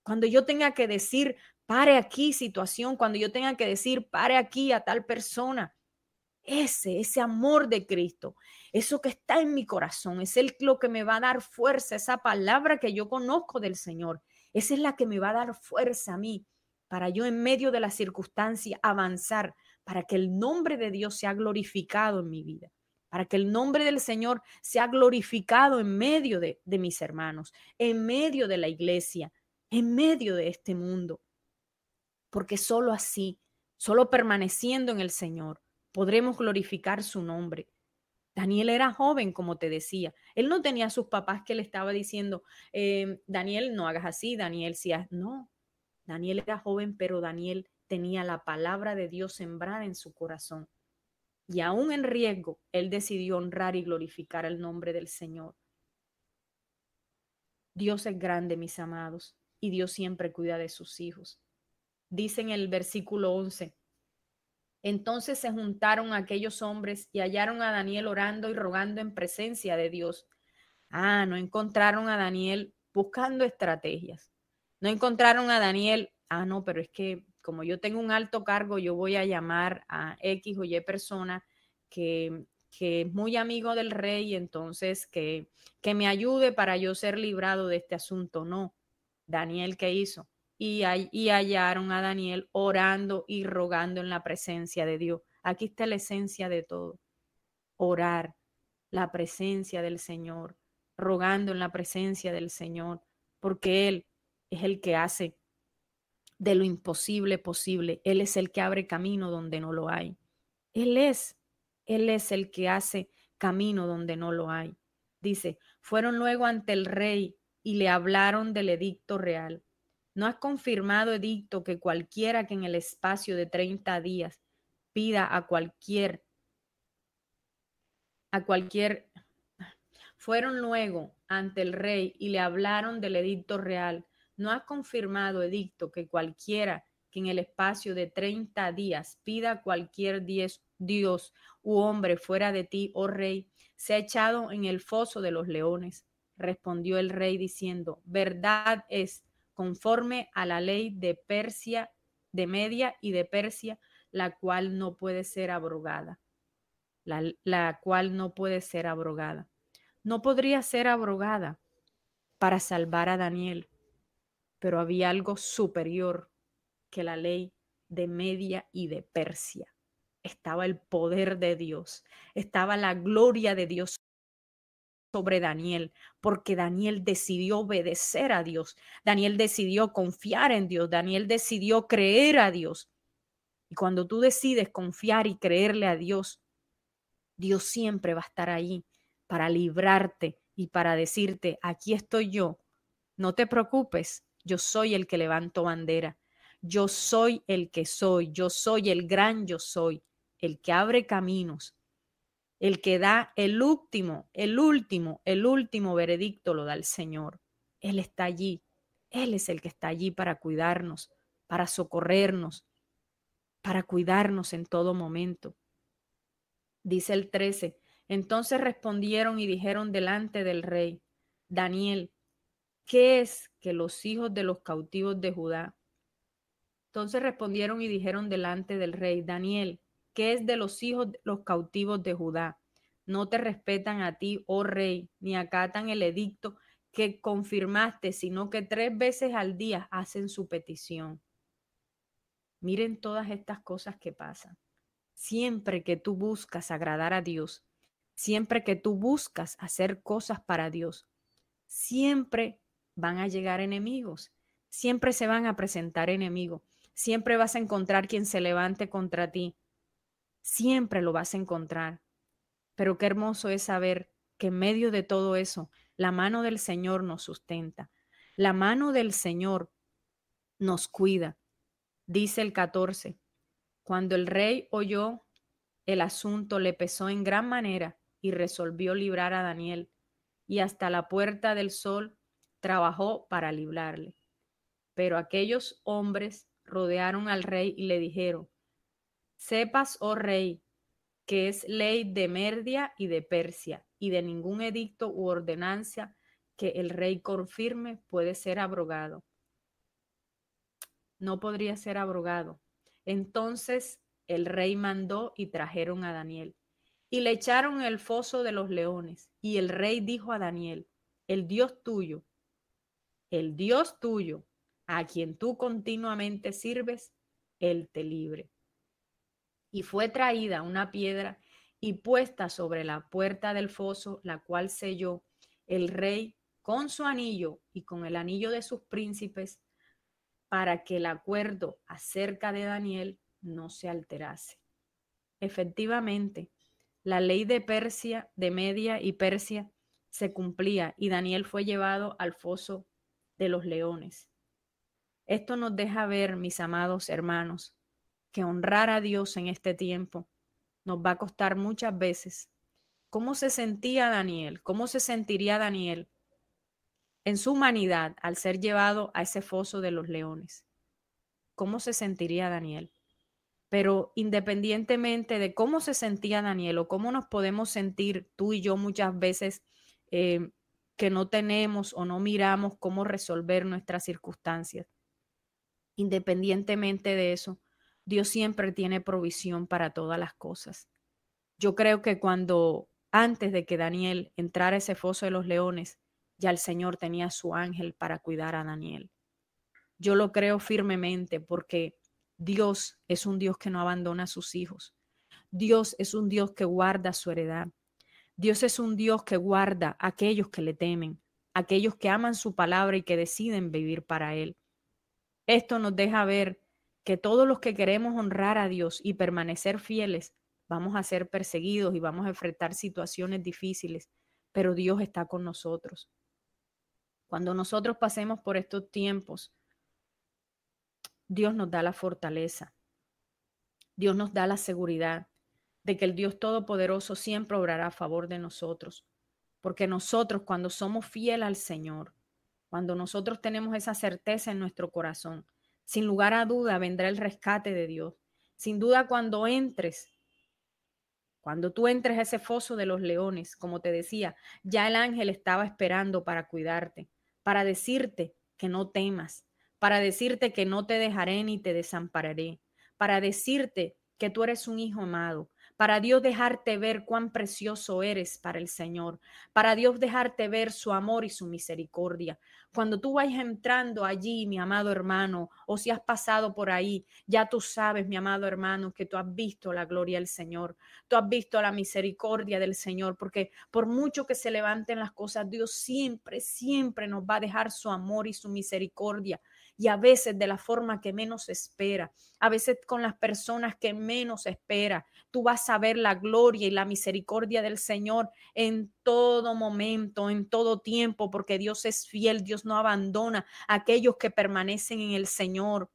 Cuando yo tenga que decir pare aquí situación, cuando yo tenga que decir pare aquí a tal persona. Ese, ese amor de Cristo, eso que está en mi corazón, es el, lo que me va a dar fuerza, esa palabra que yo conozco del Señor esa es la que me va a dar fuerza a mí para yo en medio de la circunstancia avanzar, para que el nombre de Dios sea glorificado en mi vida, para que el nombre del Señor sea glorificado en medio de, de mis hermanos, en medio de la iglesia, en medio de este mundo. Porque solo así, solo permaneciendo en el Señor, podremos glorificar su nombre, Daniel era joven, como te decía. Él no tenía a sus papás que le estaba diciendo, em, Daniel, no hagas así, Daniel, si No, Daniel era joven, pero Daniel tenía la palabra de Dios sembrada en su corazón. Y aún en riesgo, él decidió honrar y glorificar el nombre del Señor. Dios es grande, mis amados, y Dios siempre cuida de sus hijos. Dice en el versículo 11, entonces se juntaron aquellos hombres y hallaron a Daniel orando y rogando en presencia de Dios. Ah, no encontraron a Daniel buscando estrategias. No encontraron a Daniel, ah, no, pero es que como yo tengo un alto cargo, yo voy a llamar a X o Y persona que, que es muy amigo del rey, entonces que, que me ayude para yo ser librado de este asunto. No, Daniel, ¿qué hizo? y, hallaron a Daniel orando y rogando en la presencia de Dios. Aquí está la esencia de todo. Orar, la presencia del Señor, rogando en la presencia del Señor, porque Él es el que hace de lo imposible posible. Él es el que abre camino donde no lo hay. Él es, Él es el que hace camino donde no lo hay. Dice, fueron luego ante el rey y le hablaron del edicto real ¿No has confirmado, edicto, que cualquiera que en el espacio de 30 días pida a cualquier, a cualquier, fueron luego ante el rey y le hablaron del edicto real? ¿No has confirmado, edicto, que cualquiera que en el espacio de 30 días pida a cualquier Dios u hombre fuera de ti, oh rey, se ha echado en el foso de los leones? Respondió el rey diciendo, verdad es conforme a la ley de Persia, de Media y de Persia, la cual no puede ser abrogada. La, cual no puede ser abrogada. No podría ser abrogada para salvar a Daniel, pero había algo superior que la ley de Media y de Persia. Estaba el poder de Dios, estaba la gloria de Dios sobre Daniel, porque Daniel decidió obedecer a Dios, Daniel decidió confiar en Dios, Daniel decidió creer a Dios. Y cuando tú decides confiar y creerle a Dios, Dios siempre va a estar ahí para librarte y para decirte, aquí estoy yo, no te preocupes, yo soy el que levanto bandera, yo soy el que soy, yo soy el gran yo soy, el que abre caminos, el que da el último, el último, el último veredicto lo da el Señor. Él está allí. Él es el que está allí para cuidarnos, para socorrernos, para cuidarnos en todo momento. Dice el 13. Entonces respondieron y dijeron delante del rey, Daniel, ¿qué es que los hijos de los cautivos de Judá? Entonces respondieron y dijeron delante del rey, Daniel, que es de los hijos los cautivos de Judá. No te respetan a ti, oh rey, ni acatan el edicto que confirmaste, sino que tres veces al día hacen su petición. Miren todas estas cosas que pasan. Siempre que tú buscas agradar a Dios, siempre que tú buscas hacer cosas para Dios, siempre van a llegar enemigos, siempre se van a presentar enemigos, siempre vas a encontrar quien se levante contra ti, siempre lo vas a encontrar. Pero qué hermoso es saber que en medio de todo eso, la mano del Señor nos sustenta, la mano del Señor nos cuida. Dice el 14, cuando el rey oyó el asunto, le pesó en gran manera y resolvió librar a Daniel, y hasta la puerta del sol trabajó para librarle. Pero aquellos hombres rodearon al rey y le dijeron, Sepas, oh rey, que es ley de Merdia y de Persia, y de ningún edicto u ordenancia que el rey confirme puede ser abrogado. No podría ser abrogado. Entonces el rey mandó y trajeron a Daniel. Y le echaron en el foso de los leones. Y el rey dijo a Daniel, el Dios tuyo, el Dios tuyo, a quien tú continuamente sirves, Él te libre y fue traída una piedra y puesta sobre la puerta del foso, la cual selló el rey con su anillo y con el anillo de sus príncipes, para que el acuerdo acerca de Daniel no se alterase. Efectivamente, la ley de Persia, de Media y Persia, se cumplía y Daniel fue llevado al foso de los leones. Esto nos deja ver, mis amados hermanos, que honrar a Dios en este tiempo nos va a costar muchas veces. ¿Cómo se sentía Daniel? ¿Cómo se sentiría Daniel en su humanidad al ser llevado a ese foso de los leones? ¿Cómo se sentiría Daniel? Pero independientemente de cómo se sentía Daniel o cómo nos podemos sentir tú y yo muchas veces eh, que no tenemos o no miramos cómo resolver nuestras circunstancias, independientemente de eso, Dios siempre tiene provisión para todas las cosas. Yo creo que cuando antes de que Daniel entrara ese foso de los leones, ya el Señor tenía su ángel para cuidar a Daniel. Yo lo creo firmemente porque Dios es un Dios que no abandona a sus hijos. Dios es un Dios que guarda su heredad. Dios es un Dios que guarda a aquellos que le temen, aquellos que aman su palabra y que deciden vivir para Él. Esto nos deja ver que todos los que queremos honrar a Dios y permanecer fieles, vamos a ser perseguidos y vamos a enfrentar situaciones difíciles, pero Dios está con nosotros. Cuando nosotros pasemos por estos tiempos, Dios nos da la fortaleza, Dios nos da la seguridad de que el Dios Todopoderoso siempre obrará a favor de nosotros, porque nosotros cuando somos fieles al Señor, cuando nosotros tenemos esa certeza en nuestro corazón, sin lugar a duda vendrá el rescate de Dios. Sin duda cuando entres, cuando tú entres a ese foso de los leones, como te decía, ya el ángel estaba esperando para cuidarte, para decirte que no temas, para decirte que no te dejaré ni te desampararé, para decirte que tú eres un hijo amado, para Dios dejarte ver cuán precioso eres para el Señor, para Dios dejarte ver su amor y su misericordia. Cuando tú vayas entrando allí, mi amado hermano, o si has pasado por ahí, ya tú sabes, mi amado hermano, que tú has visto la gloria del Señor, tú has visto la misericordia del Señor, porque por mucho que se levanten las cosas, Dios siempre, siempre nos va a dejar su amor y su misericordia y a veces de la forma que menos espera, a veces con las personas que menos espera. Tú vas a ver la gloria y la misericordia del Señor en todo momento, en todo tiempo, porque Dios es fiel, Dios no abandona a aquellos que permanecen en el Señor.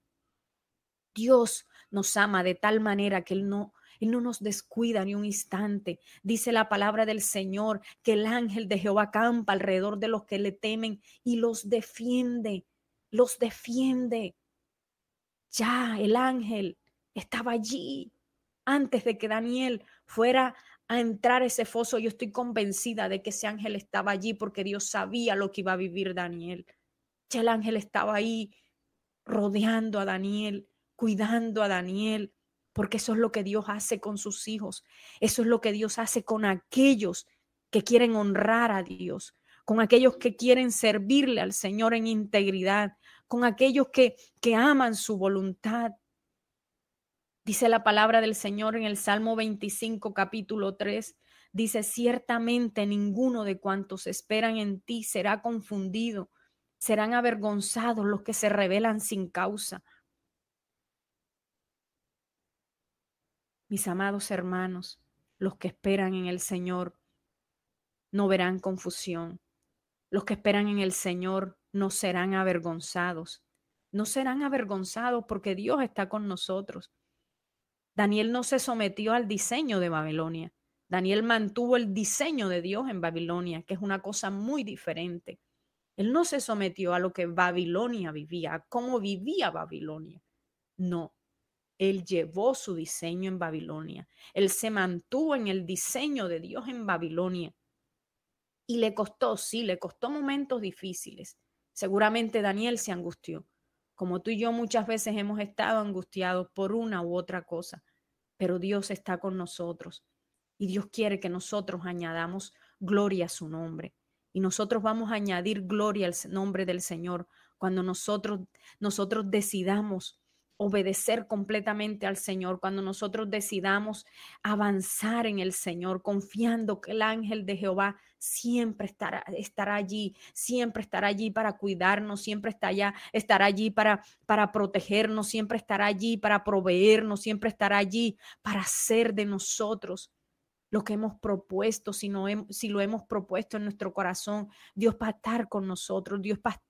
Dios nos ama de tal manera que Él no, no nos descuida ni un instante. Dice la palabra del Señor que el ángel de Jehová campa alrededor de los que le temen y los defiende los defiende. Ya el ángel estaba allí antes de que Daniel fuera a entrar ese foso. Yo estoy convencida de que ese ángel estaba allí porque Dios sabía lo que iba a vivir Daniel. Ya el ángel estaba ahí rodeando a Daniel, cuidando a Daniel, porque eso es lo que Dios hace con sus hijos. Eso es lo que Dios hace con aquellos que quieren honrar a Dios, con aquellos que quieren servirle al Señor en integridad, con aquellos que, que aman su voluntad. Dice la palabra del Señor en el Salmo 25, capítulo 3. Dice, ciertamente ninguno de cuantos esperan en ti será confundido, serán avergonzados los que se rebelan sin causa. Mis amados hermanos, los que esperan en el Señor no verán confusión. Los que esperan en el Señor no serán avergonzados. No serán avergonzados porque Dios está con nosotros. Daniel no se sometió al diseño de Babilonia. Daniel mantuvo el diseño de Dios en Babilonia, que es una cosa muy diferente. Él no se sometió a lo que Babilonia vivía, a cómo vivía Babilonia. No, él llevó su diseño en Babilonia. Él se mantuvo en el diseño de Dios en Babilonia. Y le costó, sí, le costó momentos difíciles, Seguramente Daniel se angustió, como tú y yo muchas veces hemos estado angustiados por una u otra cosa, pero Dios está con nosotros y Dios quiere que nosotros añadamos gloria a su nombre. Y nosotros vamos a añadir gloria al nombre del Señor cuando nosotros, nosotros decidamos obedecer completamente al Señor, cuando nosotros decidamos avanzar en el Señor, confiando que el ángel de Jehová siempre estará, allí, siempre estará allí para cuidarnos, siempre estará allí para, para protegernos, siempre estará allí para proveernos, siempre estará allí para hacer de nosotros lo que hemos propuesto, si, no, si lo hemos propuesto en nuestro corazón. Dios va a estar con nosotros, Dios va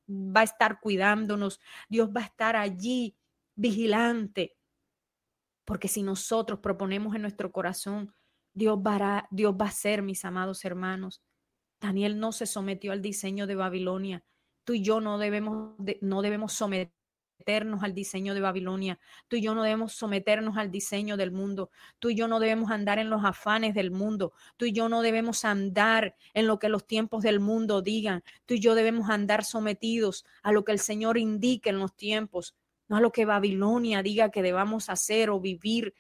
a estar cuidándonos, Dios va a estar allí vigilante. Porque si nosotros proponemos en nuestro corazón, Dios va, a, Dios va a ser, mis amados hermanos. Daniel no se sometió al diseño de Babilonia. Tú y yo no debemos, no debemos someternos al diseño de Babilonia. Tú y yo no debemos someternos al diseño del mundo. Tú y yo no debemos andar en los afanes del mundo. Tú y yo no debemos andar en lo que los tiempos del mundo digan. Tú y yo debemos andar sometidos a lo que el Señor indique en los tiempos no a lo que Babilonia diga que debamos hacer o vivir.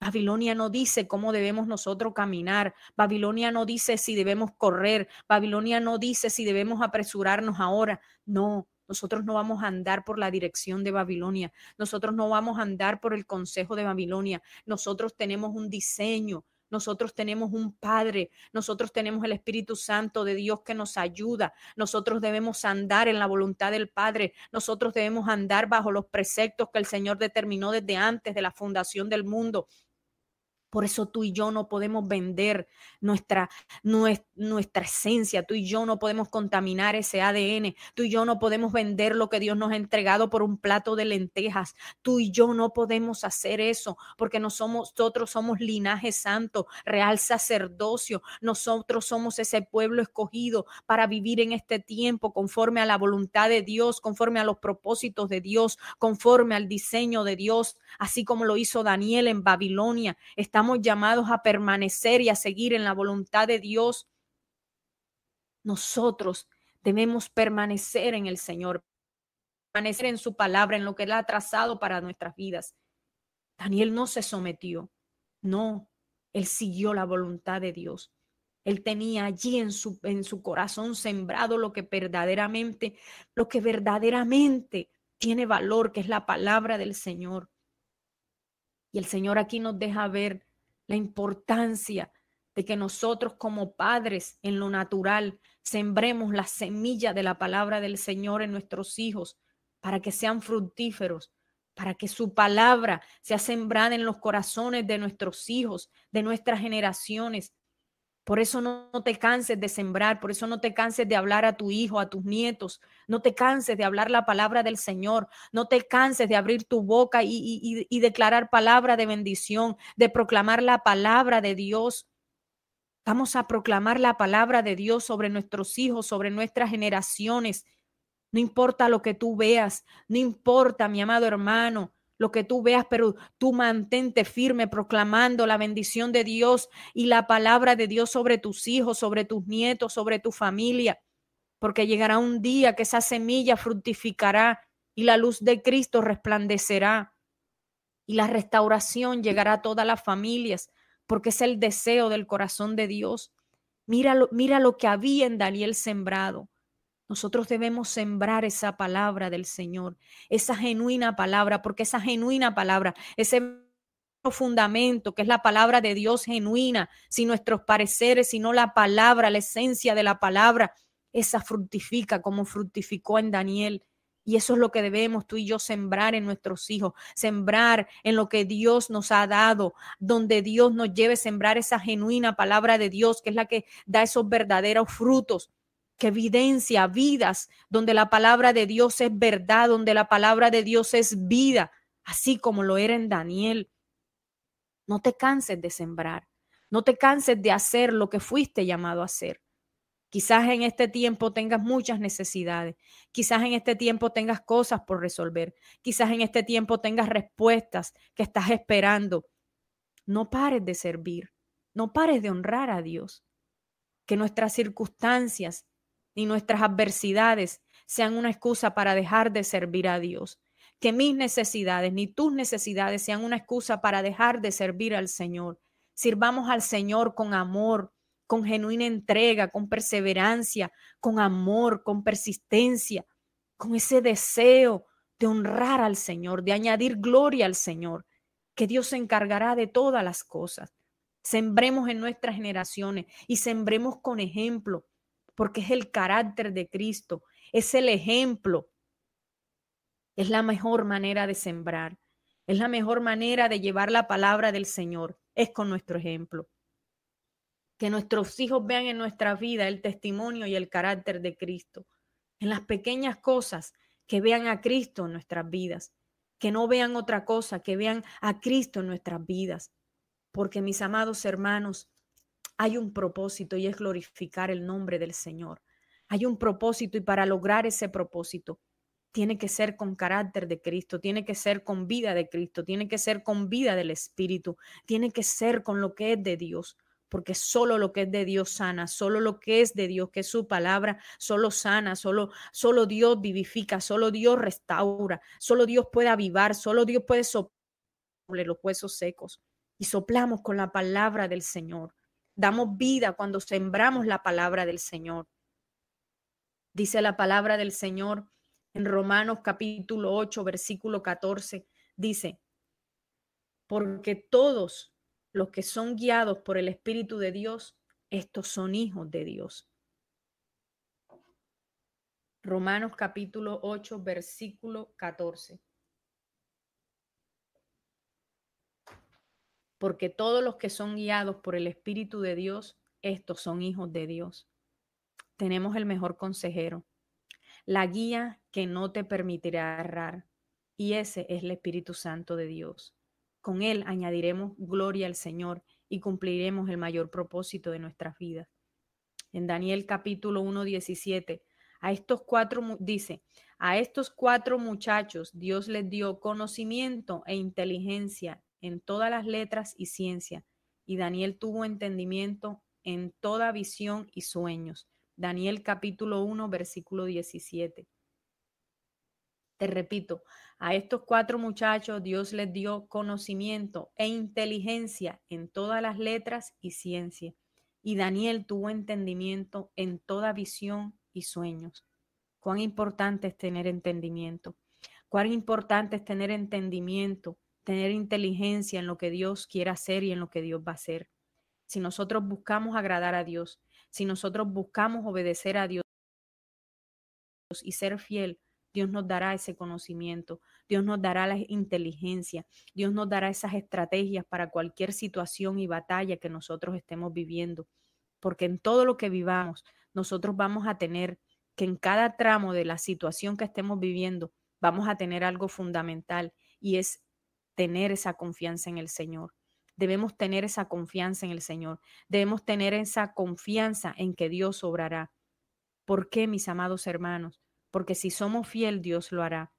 Babilonia no dice cómo debemos nosotros caminar. Babilonia no dice si debemos correr. Babilonia no dice si debemos apresurarnos ahora. No, nosotros no vamos a andar por la dirección de Babilonia. Nosotros no vamos a andar por el consejo de Babilonia. Nosotros tenemos un diseño nosotros tenemos un Padre, nosotros tenemos el Espíritu Santo de Dios que nos ayuda, nosotros debemos andar en la voluntad del Padre, nosotros debemos andar bajo los preceptos que el Señor determinó desde antes de la fundación del mundo. Por eso tú y yo no podemos vender nuestra, nuestra, esencia, tú y yo no podemos contaminar ese ADN, tú y yo no podemos vender lo que Dios nos ha entregado por un plato de lentejas, tú y yo no podemos hacer eso porque nosotros somos linaje santo, real sacerdocio, nosotros somos ese pueblo escogido para vivir en este tiempo conforme a la voluntad de Dios, conforme a los propósitos de Dios, conforme al diseño de Dios, así como lo hizo Daniel en Babilonia. Estamos llamados a permanecer y a seguir en la voluntad de Dios, nosotros debemos permanecer en el Señor, permanecer en su palabra, en lo que Él ha trazado para nuestras vidas. Daniel no se sometió, no, él siguió la voluntad de Dios. Él tenía allí en su, en su corazón sembrado lo que verdaderamente, lo que verdaderamente tiene valor, que es la palabra del Señor. Y el Señor aquí nos deja ver la importancia de que nosotros como padres en lo natural sembremos la semilla de la palabra del Señor en nuestros hijos para que sean fructíferos, para que su palabra sea sembrada en los corazones de nuestros hijos, de nuestras generaciones, por eso no, te canses de sembrar, por eso no te canses de hablar a tu hijo, a tus nietos, no te canses de hablar la palabra del Señor, no te canses de abrir tu boca y, y declarar palabra de bendición, de proclamar la palabra de Dios. Vamos a proclamar la palabra de Dios sobre nuestros hijos, sobre nuestras generaciones. No importa lo que tú veas, no importa, mi amado hermano, lo que tú veas, pero tú mantente firme proclamando la bendición de Dios y la palabra de Dios sobre tus hijos, sobre tus nietos, sobre tu familia, porque llegará un día que esa semilla fructificará y la luz de Cristo resplandecerá y la restauración llegará a todas las familias, porque es el deseo del corazón de Dios. Mira lo, mira lo que había en Daniel sembrado. Nosotros debemos sembrar esa palabra del Señor, esa genuina palabra, porque esa genuina palabra, ese fundamento que es la palabra de Dios genuina, si nuestros pareceres, sino la palabra, la esencia de la palabra, esa fructifica como fructificó en Daniel. Y eso es lo que debemos tú y yo sembrar en nuestros hijos, sembrar en lo que Dios nos ha dado, donde Dios nos lleve, a sembrar esa genuina palabra de Dios, que es la que da esos verdaderos frutos que evidencia vidas donde la palabra de Dios es verdad, donde la palabra de Dios es vida, así como lo era en Daniel. No te canses de sembrar, no te canses de hacer lo que fuiste llamado a hacer. Quizás en este tiempo tengas muchas necesidades, quizás en este tiempo tengas cosas por resolver, quizás en este tiempo tengas respuestas que estás esperando. No pares de servir, no pares de honrar a Dios. Que nuestras circunstancias ni nuestras adversidades sean una excusa para dejar de servir a Dios. Que mis necesidades ni tus necesidades sean una excusa para dejar de servir al Señor. Sirvamos al Señor con amor, con genuina entrega, con perseverancia, con amor, con persistencia, con ese deseo de honrar al Señor, de añadir gloria al Señor, que Dios se encargará de todas las cosas. Sembremos en nuestras generaciones y sembremos con ejemplo, porque es el carácter de Cristo, es el ejemplo, es la mejor manera de sembrar, es la mejor manera de llevar la palabra del Señor, es con nuestro ejemplo. Que nuestros hijos vean en nuestra vida el testimonio y el carácter de Cristo, en las pequeñas cosas, que vean a Cristo en nuestras vidas, que no vean otra cosa, que vean a Cristo en nuestras vidas. Porque mis amados hermanos, hay un propósito y es glorificar el nombre del Señor. Hay un propósito y para lograr ese propósito tiene que ser con carácter de Cristo, tiene que ser con vida de Cristo, tiene que ser con vida del Espíritu, tiene que ser con lo que es de Dios, porque solo lo que es de Dios sana, solo lo que es de Dios, que es su palabra, solo sana, solo, solo Dios vivifica, solo Dios restaura, solo Dios puede avivar, solo Dios puede soplar los huesos secos. Y soplamos con la palabra del Señor damos vida cuando sembramos la palabra del Señor. Dice la palabra del Señor en Romanos capítulo 8, versículo 14, dice, porque todos los que son guiados por el Espíritu de Dios, estos son hijos de Dios. Romanos capítulo 8, versículo 14. porque todos los que son guiados por el Espíritu de Dios, estos son hijos de Dios. Tenemos el mejor consejero, la guía que no te permitirá errar, y ese es el Espíritu Santo de Dios. Con él añadiremos gloria al Señor y cumpliremos el mayor propósito de nuestras vidas. En Daniel capítulo 1, 17, a estos cuatro, dice, a estos cuatro muchachos Dios les dio conocimiento e inteligencia en todas las letras y ciencia, y Daniel tuvo entendimiento en toda visión y sueños. Daniel capítulo 1, versículo 17. Te repito, a estos cuatro muchachos Dios les dio conocimiento e inteligencia en todas las letras y ciencia. Y Daniel tuvo entendimiento en toda visión y sueños. Cuán importante es tener entendimiento. Cuán importante es tener entendimiento tener inteligencia en lo que Dios quiera hacer y en lo que Dios va a hacer. Si nosotros buscamos agradar a Dios, si nosotros buscamos obedecer a Dios y ser fiel, Dios nos dará ese conocimiento, Dios nos dará la inteligencia, Dios nos dará esas estrategias para cualquier situación y batalla que nosotros estemos viviendo, porque en todo lo que vivamos, nosotros vamos a tener que en cada tramo de la situación que estemos viviendo, vamos a tener algo fundamental y es tener esa confianza en el Señor. Debemos tener esa confianza en el Señor. Debemos tener esa confianza en que Dios obrará. ¿Por qué, mis amados hermanos? Porque si somos fiel, Dios lo hará.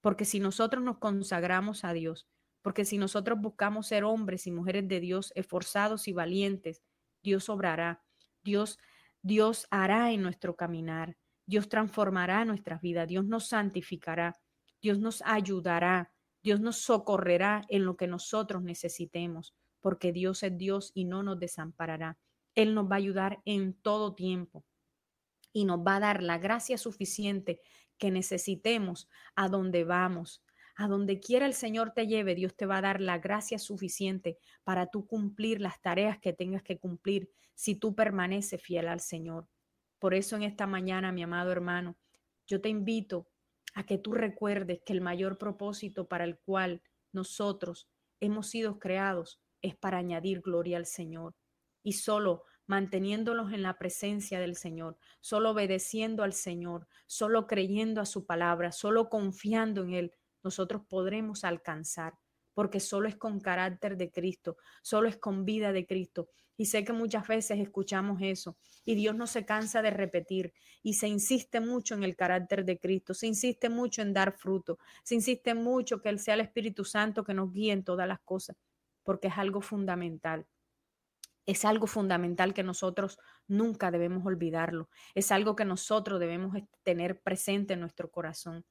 Porque si nosotros nos consagramos a Dios, porque si nosotros buscamos ser hombres y mujeres de Dios, esforzados y valientes, Dios obrará. Dios Dios hará en nuestro caminar. Dios transformará nuestras vidas. Dios nos santificará. Dios nos ayudará. Dios nos socorrerá en lo que nosotros necesitemos, porque Dios es Dios y no nos desamparará. Él nos va a ayudar en todo tiempo y nos va a dar la gracia suficiente que necesitemos a donde vamos. A donde quiera el Señor te lleve, Dios te va a dar la gracia suficiente para tú cumplir las tareas que tengas que cumplir si tú permaneces fiel al Señor. Por eso en esta mañana, mi amado hermano, yo te invito a que tú recuerdes que el mayor propósito para el cual nosotros hemos sido creados es para añadir gloria al Señor. Y solo manteniéndolos en la presencia del Señor, solo obedeciendo al Señor, solo creyendo a su palabra, solo confiando en Él, nosotros podremos alcanzar porque solo es con carácter de Cristo, solo es con vida de Cristo. Y sé que muchas veces escuchamos eso y Dios no se cansa de repetir y se insiste mucho en el carácter de Cristo, se insiste mucho en dar fruto, se insiste mucho que Él sea el Espíritu Santo que nos guíe en todas las cosas, porque es algo fundamental. Es algo fundamental que nosotros nunca debemos olvidarlo. Es algo que nosotros debemos este, tener presente en nuestro corazón.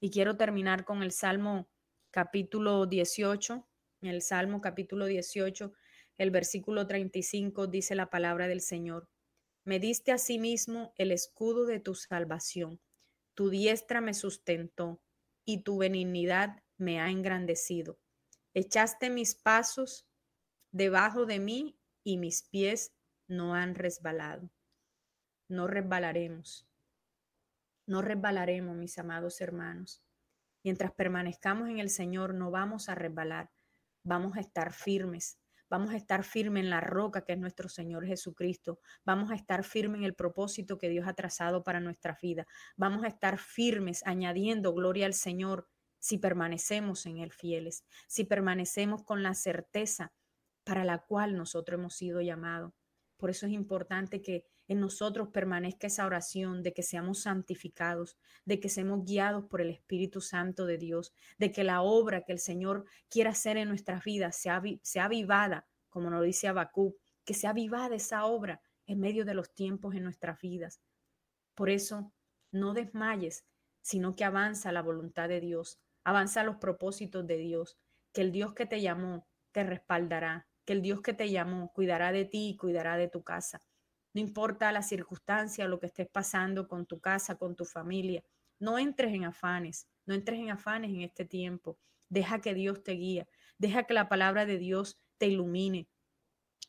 Y quiero terminar con el Salmo capítulo 18, en el Salmo capítulo 18, el versículo 35 dice la palabra del Señor. Me diste a sí mismo el escudo de tu salvación. Tu diestra me sustentó y tu benignidad me ha engrandecido. Echaste mis pasos debajo de mí y mis pies no han resbalado. No resbalaremos. No resbalaremos, mis amados hermanos. Mientras permanezcamos en el Señor, no vamos a resbalar, vamos a estar firmes. Vamos a estar firmes en la roca que es nuestro Señor Jesucristo. Vamos a estar firmes en el propósito que Dios ha trazado para nuestra vida. Vamos a estar firmes añadiendo gloria al Señor si permanecemos en Él fieles, si permanecemos con la certeza para la cual nosotros hemos sido llamados. Por eso es importante que en nosotros permanezca esa oración de que seamos santificados, de que seamos guiados por el Espíritu Santo de Dios, de que la obra que el Señor quiera hacer en nuestras vidas sea, avivada, como nos dice Abacú, que sea avivada esa obra en medio de los tiempos en nuestras vidas. Por eso, no desmayes, sino que avanza la voluntad de Dios, avanza los propósitos de Dios, que el Dios que te llamó te respaldará, que el Dios que te llamó cuidará de ti y cuidará de tu casa no importa la circunstancia, lo que estés pasando con tu casa, con tu familia. No entres en afanes, no entres en afanes en este tiempo. Deja que Dios te guíe, deja que la palabra de Dios te ilumine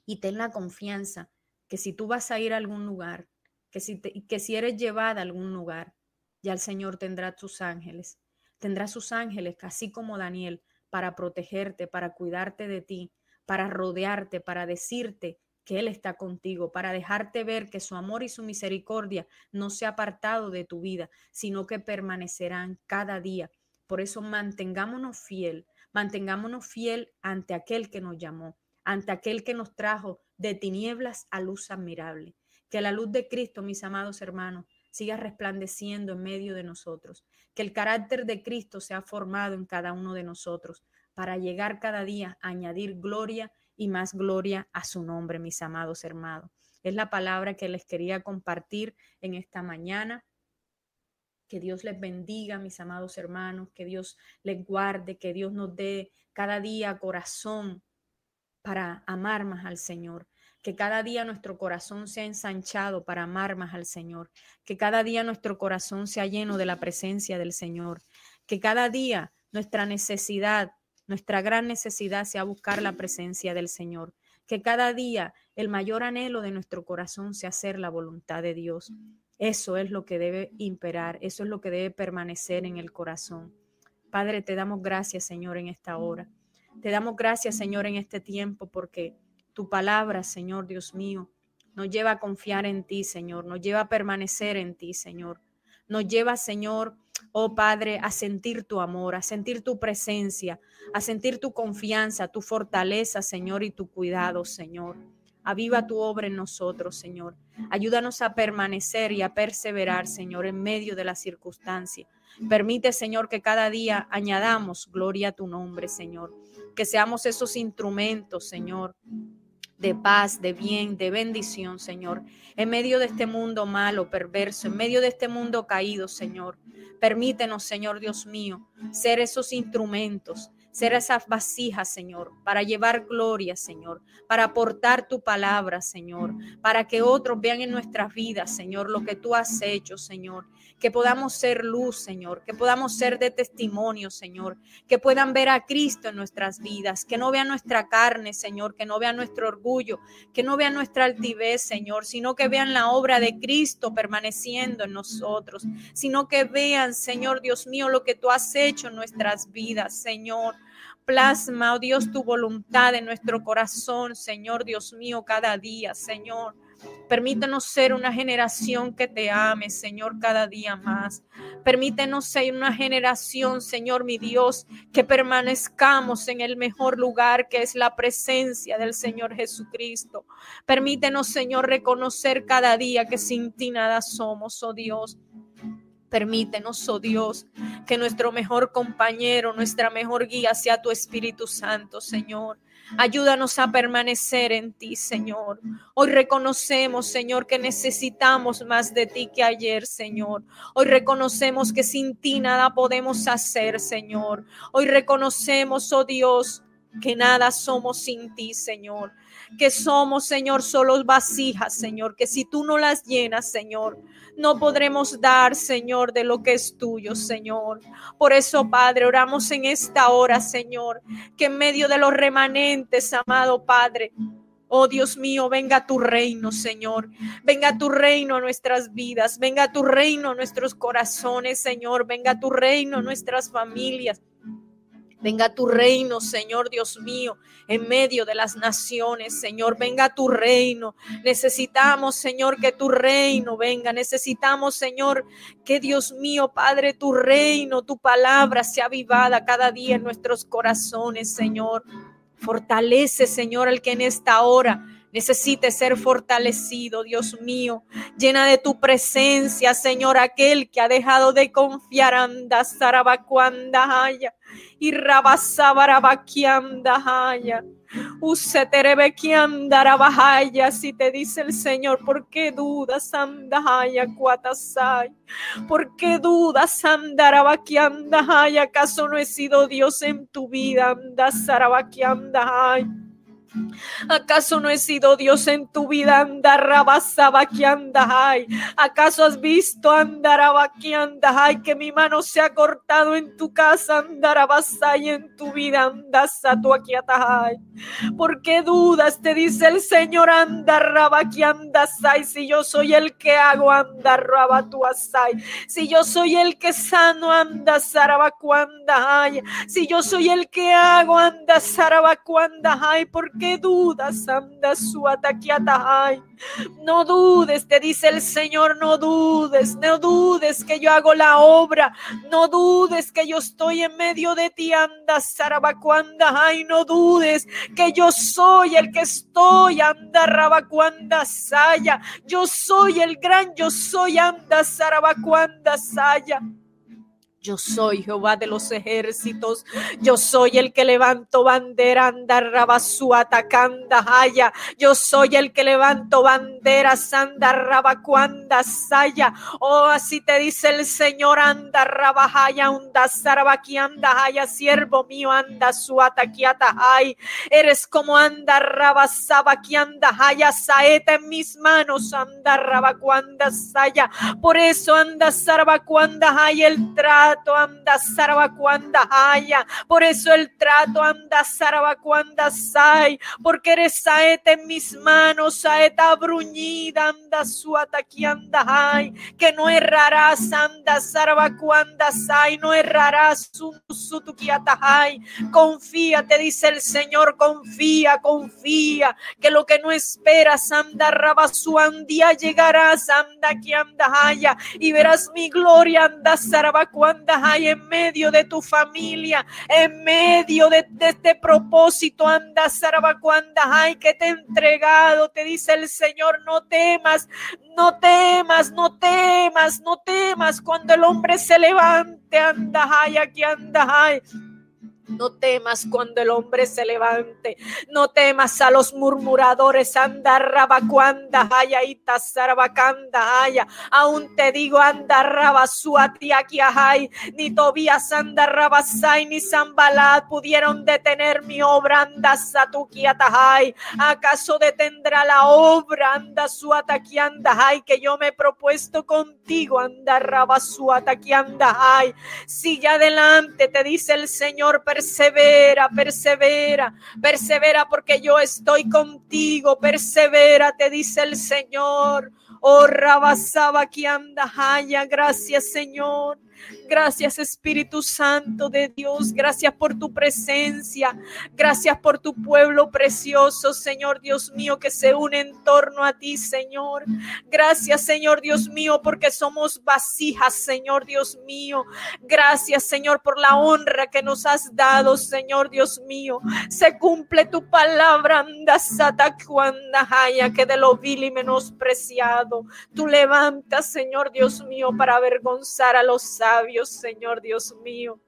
y ten la confianza que si tú vas a ir a algún lugar, que si, que si eres llevada a algún lugar, ya el Señor tendrá sus ángeles, tendrá sus ángeles, así como Daniel, para protegerte, para cuidarte de ti, para rodearte, para decirte que Él está contigo, para dejarte ver que su amor y su misericordia no se ha apartado de tu vida, sino que permanecerán cada día. Por eso mantengámonos fiel, mantengámonos fiel ante aquel que nos llamó, ante aquel que nos trajo de tinieblas a luz admirable. Que la luz de Cristo, mis amados hermanos, siga resplandeciendo en medio de nosotros, que el carácter de Cristo sea formado en cada uno de nosotros, para llegar cada día a añadir gloria y más gloria a su nombre, mis amados hermanos. Es la palabra que les quería compartir en esta mañana. Que Dios les bendiga, mis amados hermanos, que Dios les guarde, que Dios nos dé cada día corazón para amar más al Señor, que cada día nuestro corazón sea ensanchado para amar más al Señor, que cada día nuestro corazón sea lleno de la presencia del Señor, que cada día nuestra necesidad nuestra gran necesidad sea buscar la presencia del Señor. Que cada día el mayor anhelo de nuestro corazón sea hacer la voluntad de Dios. Eso es lo que debe imperar, eso es lo que debe permanecer en el corazón. Padre, te damos gracias, Señor, en esta hora. Te damos gracias, Señor, en este tiempo, porque tu palabra, Señor, Dios mío, nos lleva a confiar en ti, Señor, nos lleva a permanecer en ti, Señor. Nos lleva, Señor, oh Padre, a sentir tu amor, a sentir tu presencia, a sentir tu confianza, tu fortaleza, Señor, y tu cuidado, Señor. Aviva tu obra en nosotros, Señor. Ayúdanos a permanecer y a perseverar, Señor, en medio de la circunstancia. Permite, Señor, que cada día añadamos gloria a tu nombre, Señor. Que seamos esos instrumentos, Señor, de paz, de bien, de bendición, Señor. En medio de este mundo malo, perverso, en medio de este mundo caído, Señor. Permítenos, Señor Dios mío, ser esos instrumentos ser esas vasijas, Señor, para llevar gloria, Señor, para aportar tu palabra, Señor, para que otros vean en nuestras vidas, Señor, lo que tú has hecho, Señor, que podamos ser luz, Señor, que podamos ser de testimonio, Señor, que puedan ver a Cristo en nuestras vidas, que no vean nuestra carne, Señor, que no vean nuestro orgullo, que no vean nuestra altivez, Señor, sino que vean la obra de Cristo permaneciendo en nosotros, sino que vean, Señor, Dios mío, lo que tú has hecho en nuestras vidas, Señor. Plasma, oh Dios, tu voluntad en nuestro corazón, Señor Dios mío, cada día, Señor. Permítenos ser una generación que te ame, Señor, cada día más. Permítenos ser una generación, Señor, mi Dios, que permanezcamos en el mejor lugar que es la presencia del Señor Jesucristo. Permítenos, Señor, reconocer cada día que sin ti nada somos, oh Dios. Permítenos, oh Dios, que nuestro mejor compañero, nuestra mejor guía sea tu Espíritu Santo, Señor. Ayúdanos a permanecer en ti, Señor. Hoy reconocemos, Señor, que necesitamos más de ti que ayer, Señor. Hoy reconocemos que sin ti nada podemos hacer, Señor. Hoy reconocemos, oh Dios, que nada somos sin ti, Señor que somos, Señor, solo vasijas, Señor, que si tú no las llenas, Señor, no podremos dar, Señor, de lo que es tuyo, Señor. Por eso, Padre, oramos en esta hora, Señor, que en medio de los remanentes, amado Padre, Oh Dios mío, venga tu reino, Señor. Venga tu reino a nuestras vidas. Venga tu reino a nuestros corazones, Señor. Venga tu reino a nuestras familias. Venga tu reino, Señor Dios mío, en medio de las naciones, Señor. Venga tu reino. Necesitamos, Señor, que tu reino venga. Necesitamos, Señor, que Dios mío, Padre, tu reino, tu palabra sea avivada cada día en nuestros corazones, Señor. Fortalece, Señor, al que en esta hora necesite ser fortalecido, Dios mío. Llena de tu presencia, Señor, aquel que ha dejado de confiar, anda, sarabacuanda, haya, y rabasabarabaquianda, haya. Useterebequianda, rabajaya, si te dice el Señor, ¿por qué dudas, anda, haya, hay, ¿Por qué dudas, anda, haya? ¿Acaso no he sido Dios en tu vida, anda, sarabaquianda, haya? ¿Acaso no he sido Dios en tu vida? Anda, anda, ay. ¿Acaso has visto, anda, anda, ay, que mi mano se ha cortado en tu casa, anda, y en tu vida, andas aquí ay? ¿Por qué dudas? Te dice el Señor, anda, anda, ay, si yo soy el que hago, tu asai, si yo soy el que sano, anda, tu ay, si yo soy el que hago, anda, tu ay, ¿por qué? dudas, anda su No dudes, te dice el Señor, no dudes, no dudes que yo hago la obra, no dudes que yo estoy en medio de ti, anda sarabacuanda, no dudes que yo soy el que estoy, anda rabacuanda saya, yo soy el gran, yo soy, anda sarabacuanda saya. Yo soy Jehová de los ejércitos. Yo soy el que levanto bandera, anda su atacanda haya. Yo soy el que levanto bandera, anda saya. Oh, así te dice el Señor, anda haya, unda anda haya, siervo mío, anda su hay. Eres como anda que anda haya, saeta en mis manos, anda cuando saya. Por eso anda sarabacuanda, hay el trato trato anda sarabacuanda haya, por eso el trato anda sarabacuanda sai, porque eres saeta en mis manos, saeta bruñida anda suataqui anda hay, que no errarás anda sarabacuanda sai, no errarás un hay confía, te dice el Señor, confía, confía, que lo que no esperas anda andía, llegarás anda que anda haya y verás mi gloria anda sarabacuanda andas en medio de tu familia, en medio de, este propósito andas, Sarabaco, andas hay que te he entregado, te dice el Señor, no temas, no temas, no temas, no temas cuando el hombre se levante, anda hay, aquí andas hay. No temas cuando el hombre se levante. No temas a los murmuradores. Anda rabacuanda, haya y haya. Aún te digo, anda hay Ni Tobías anda sai ni Zambalad pudieron detener mi obra. Anda hay ¿Acaso detendrá la obra? Anda hay. Que yo me he propuesto contigo. Anda si Sigue adelante, te dice el Señor persevera, persevera, persevera porque yo estoy contigo, persevera, te dice el Señor. Oh, Rabasaba, que anda, haya, gracias Señor. Gracias Espíritu Santo de Dios. Gracias por tu presencia. Gracias por tu pueblo precioso, Señor Dios mío, que se une en torno a ti, Señor. Gracias, Señor Dios mío, porque somos vasijas, Señor Dios mío. Gracias, Señor, por la honra que nos has dado, Señor Dios mío. Se cumple tu palabra, que de lo vil y menospreciado. Tú levantas, Señor Dios mío, para avergonzar a los sabios. Señor Dios mío.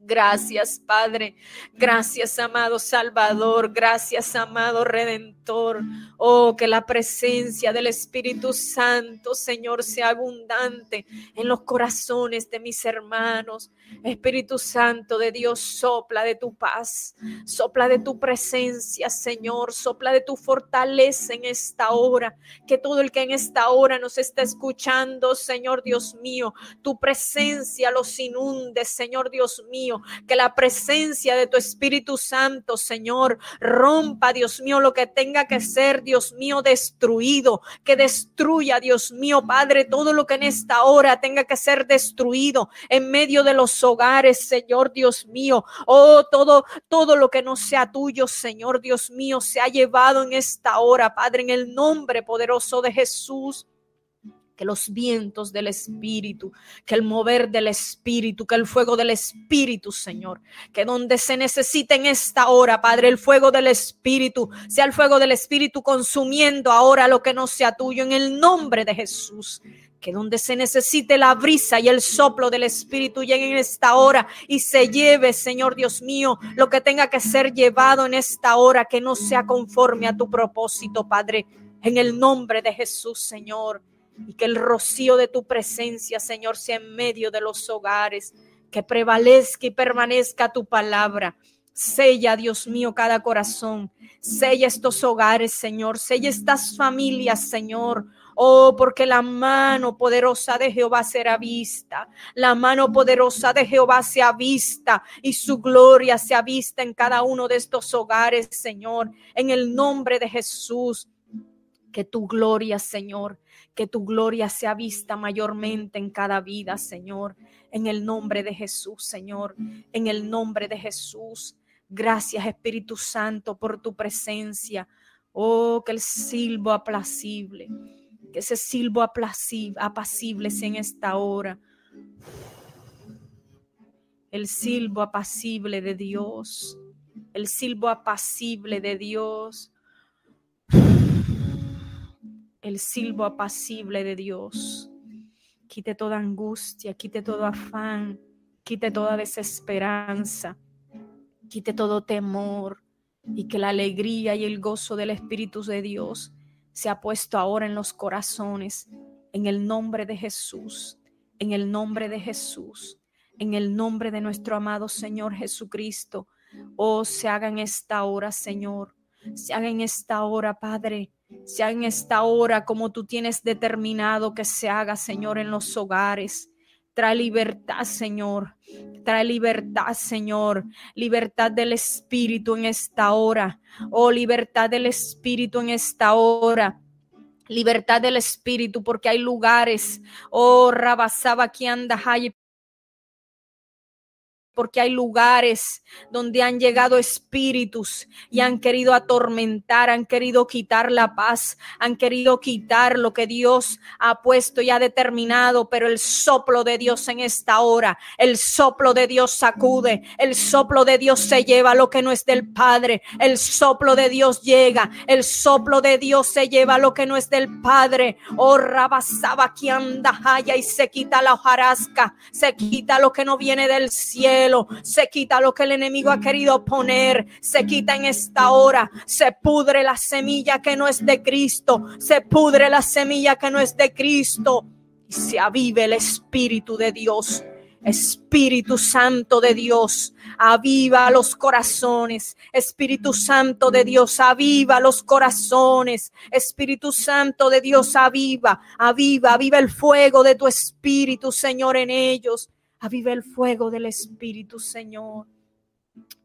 Gracias, Padre. Gracias, amado Salvador. Gracias, amado Redentor. Oh, que la presencia del Espíritu Santo, Señor, sea abundante en los corazones de mis hermanos. Espíritu Santo de Dios, sopla de tu paz, sopla de tu presencia, Señor, sopla de tu fortaleza en esta hora. Que todo el que en esta hora nos está escuchando, Señor Dios mío, tu presencia los inunde, Señor Dios mío. Que la presencia de tu Espíritu Santo, Señor, rompa, Dios mío, lo que tenga que ser, Dios mío, destruido. Que destruya, Dios mío, Padre, todo lo que en esta hora tenga que ser destruido en medio de los hogares, Señor Dios mío. Oh, todo, todo lo que no sea tuyo, Señor Dios mío, se ha llevado en esta hora, Padre, en el nombre poderoso de Jesús que los vientos del Espíritu, que el mover del Espíritu, que el fuego del Espíritu, Señor, que donde se necesite en esta hora, Padre, el fuego del Espíritu, sea el fuego del Espíritu consumiendo ahora lo que no sea tuyo, en el nombre de Jesús que donde se necesite la brisa y el soplo del Espíritu llegue en esta hora y se lleve, Señor Dios mío, lo que tenga que ser llevado en esta hora, que no sea conforme a tu propósito, Padre, en el nombre de Jesús, Señor, y que el rocío de tu presencia, Señor, sea en medio de los hogares, que prevalezca y permanezca tu palabra. Sella, Dios mío, cada corazón. Sella estos hogares, Señor. Sella estas familias, Señor Oh, porque la mano poderosa de Jehová será vista. La mano poderosa de Jehová se vista y su gloria se vista en cada uno de estos hogares, Señor. En el nombre de Jesús. Que tu gloria, Señor, que tu gloria sea vista mayormente en cada vida, Señor. En el nombre de Jesús, Señor. En el nombre de Jesús. Gracias, Espíritu Santo, por tu presencia. Oh, que el silbo aplacible que ese silbo apacible sea en esta hora. El silbo apacible de Dios, el silbo apacible de Dios, el silbo apacible de Dios. Quite toda angustia, quite todo afán, quite toda desesperanza, quite todo temor y que la alegría y el gozo del Espíritu de Dios se ha puesto ahora en los corazones, en el nombre de Jesús, en el nombre de Jesús, en el nombre de nuestro amado Señor Jesucristo. Oh, se haga en esta hora, Señor, se haga en esta hora, Padre. Se haga en esta hora como tú tienes determinado que se haga, Señor, en los hogares. Trae libertad, Señor trae libertad, Señor, libertad del Espíritu en esta hora, oh libertad del Espíritu en esta hora libertad del espíritu, porque hay lugares, oh Rabasaba, que anda, porque hay lugares donde han llegado espíritus y han querido atormentar, han querido quitar la paz, han querido quitar lo que Dios ha puesto y ha determinado, pero el soplo de Dios en esta hora, el soplo de Dios sacude, el soplo de Dios se lleva lo que no es del Padre, el soplo de Dios llega, el soplo de Dios se lleva lo que no es del Padre. Oh, rabasaba que anda haya y se quita la hojarasca, se quita lo que no viene del cielo se quita lo que el enemigo ha querido poner, se quita en esta hora, se pudre la semilla que no es de Cristo, se pudre la semilla que no es de Cristo y se avive el Espíritu de Dios. Espíritu Santo de Dios, aviva los corazones. Espíritu Santo de Dios, aviva los corazones. Espíritu Santo de Dios, aviva, aviva, aviva el fuego de tu Espíritu, Señor, en ellos. Aviva el fuego del Espíritu, Señor.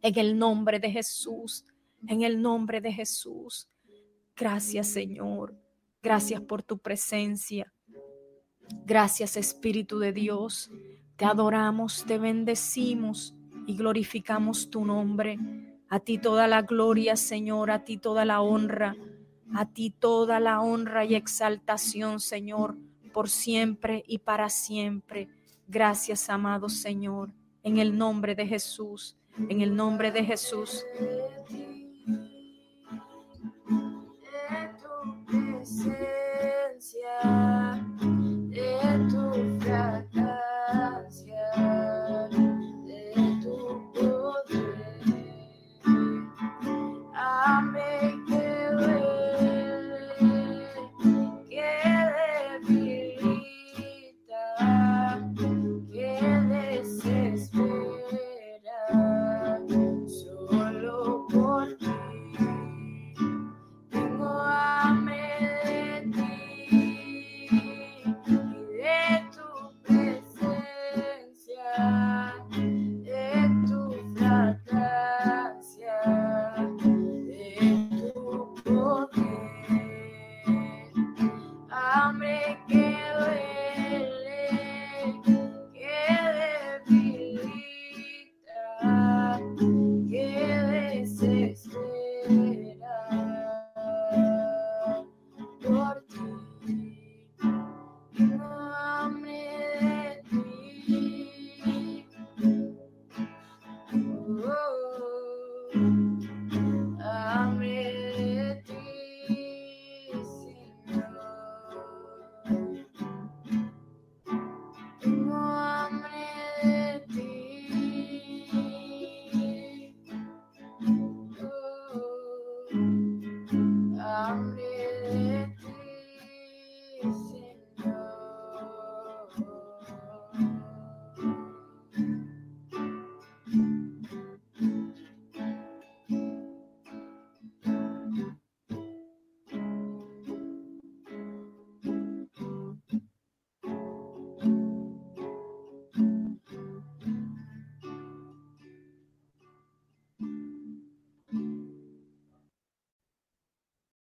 En el nombre de Jesús, en el nombre de Jesús. Gracias, Señor. Gracias por tu presencia. Gracias, Espíritu de Dios. Te adoramos, te bendecimos y glorificamos tu nombre. A ti toda la gloria, Señor, a ti toda la honra, a ti toda la honra y exaltación, Señor, por siempre y para siempre. Gracias, amado Señor, en el nombre de Jesús, en el nombre de Jesús.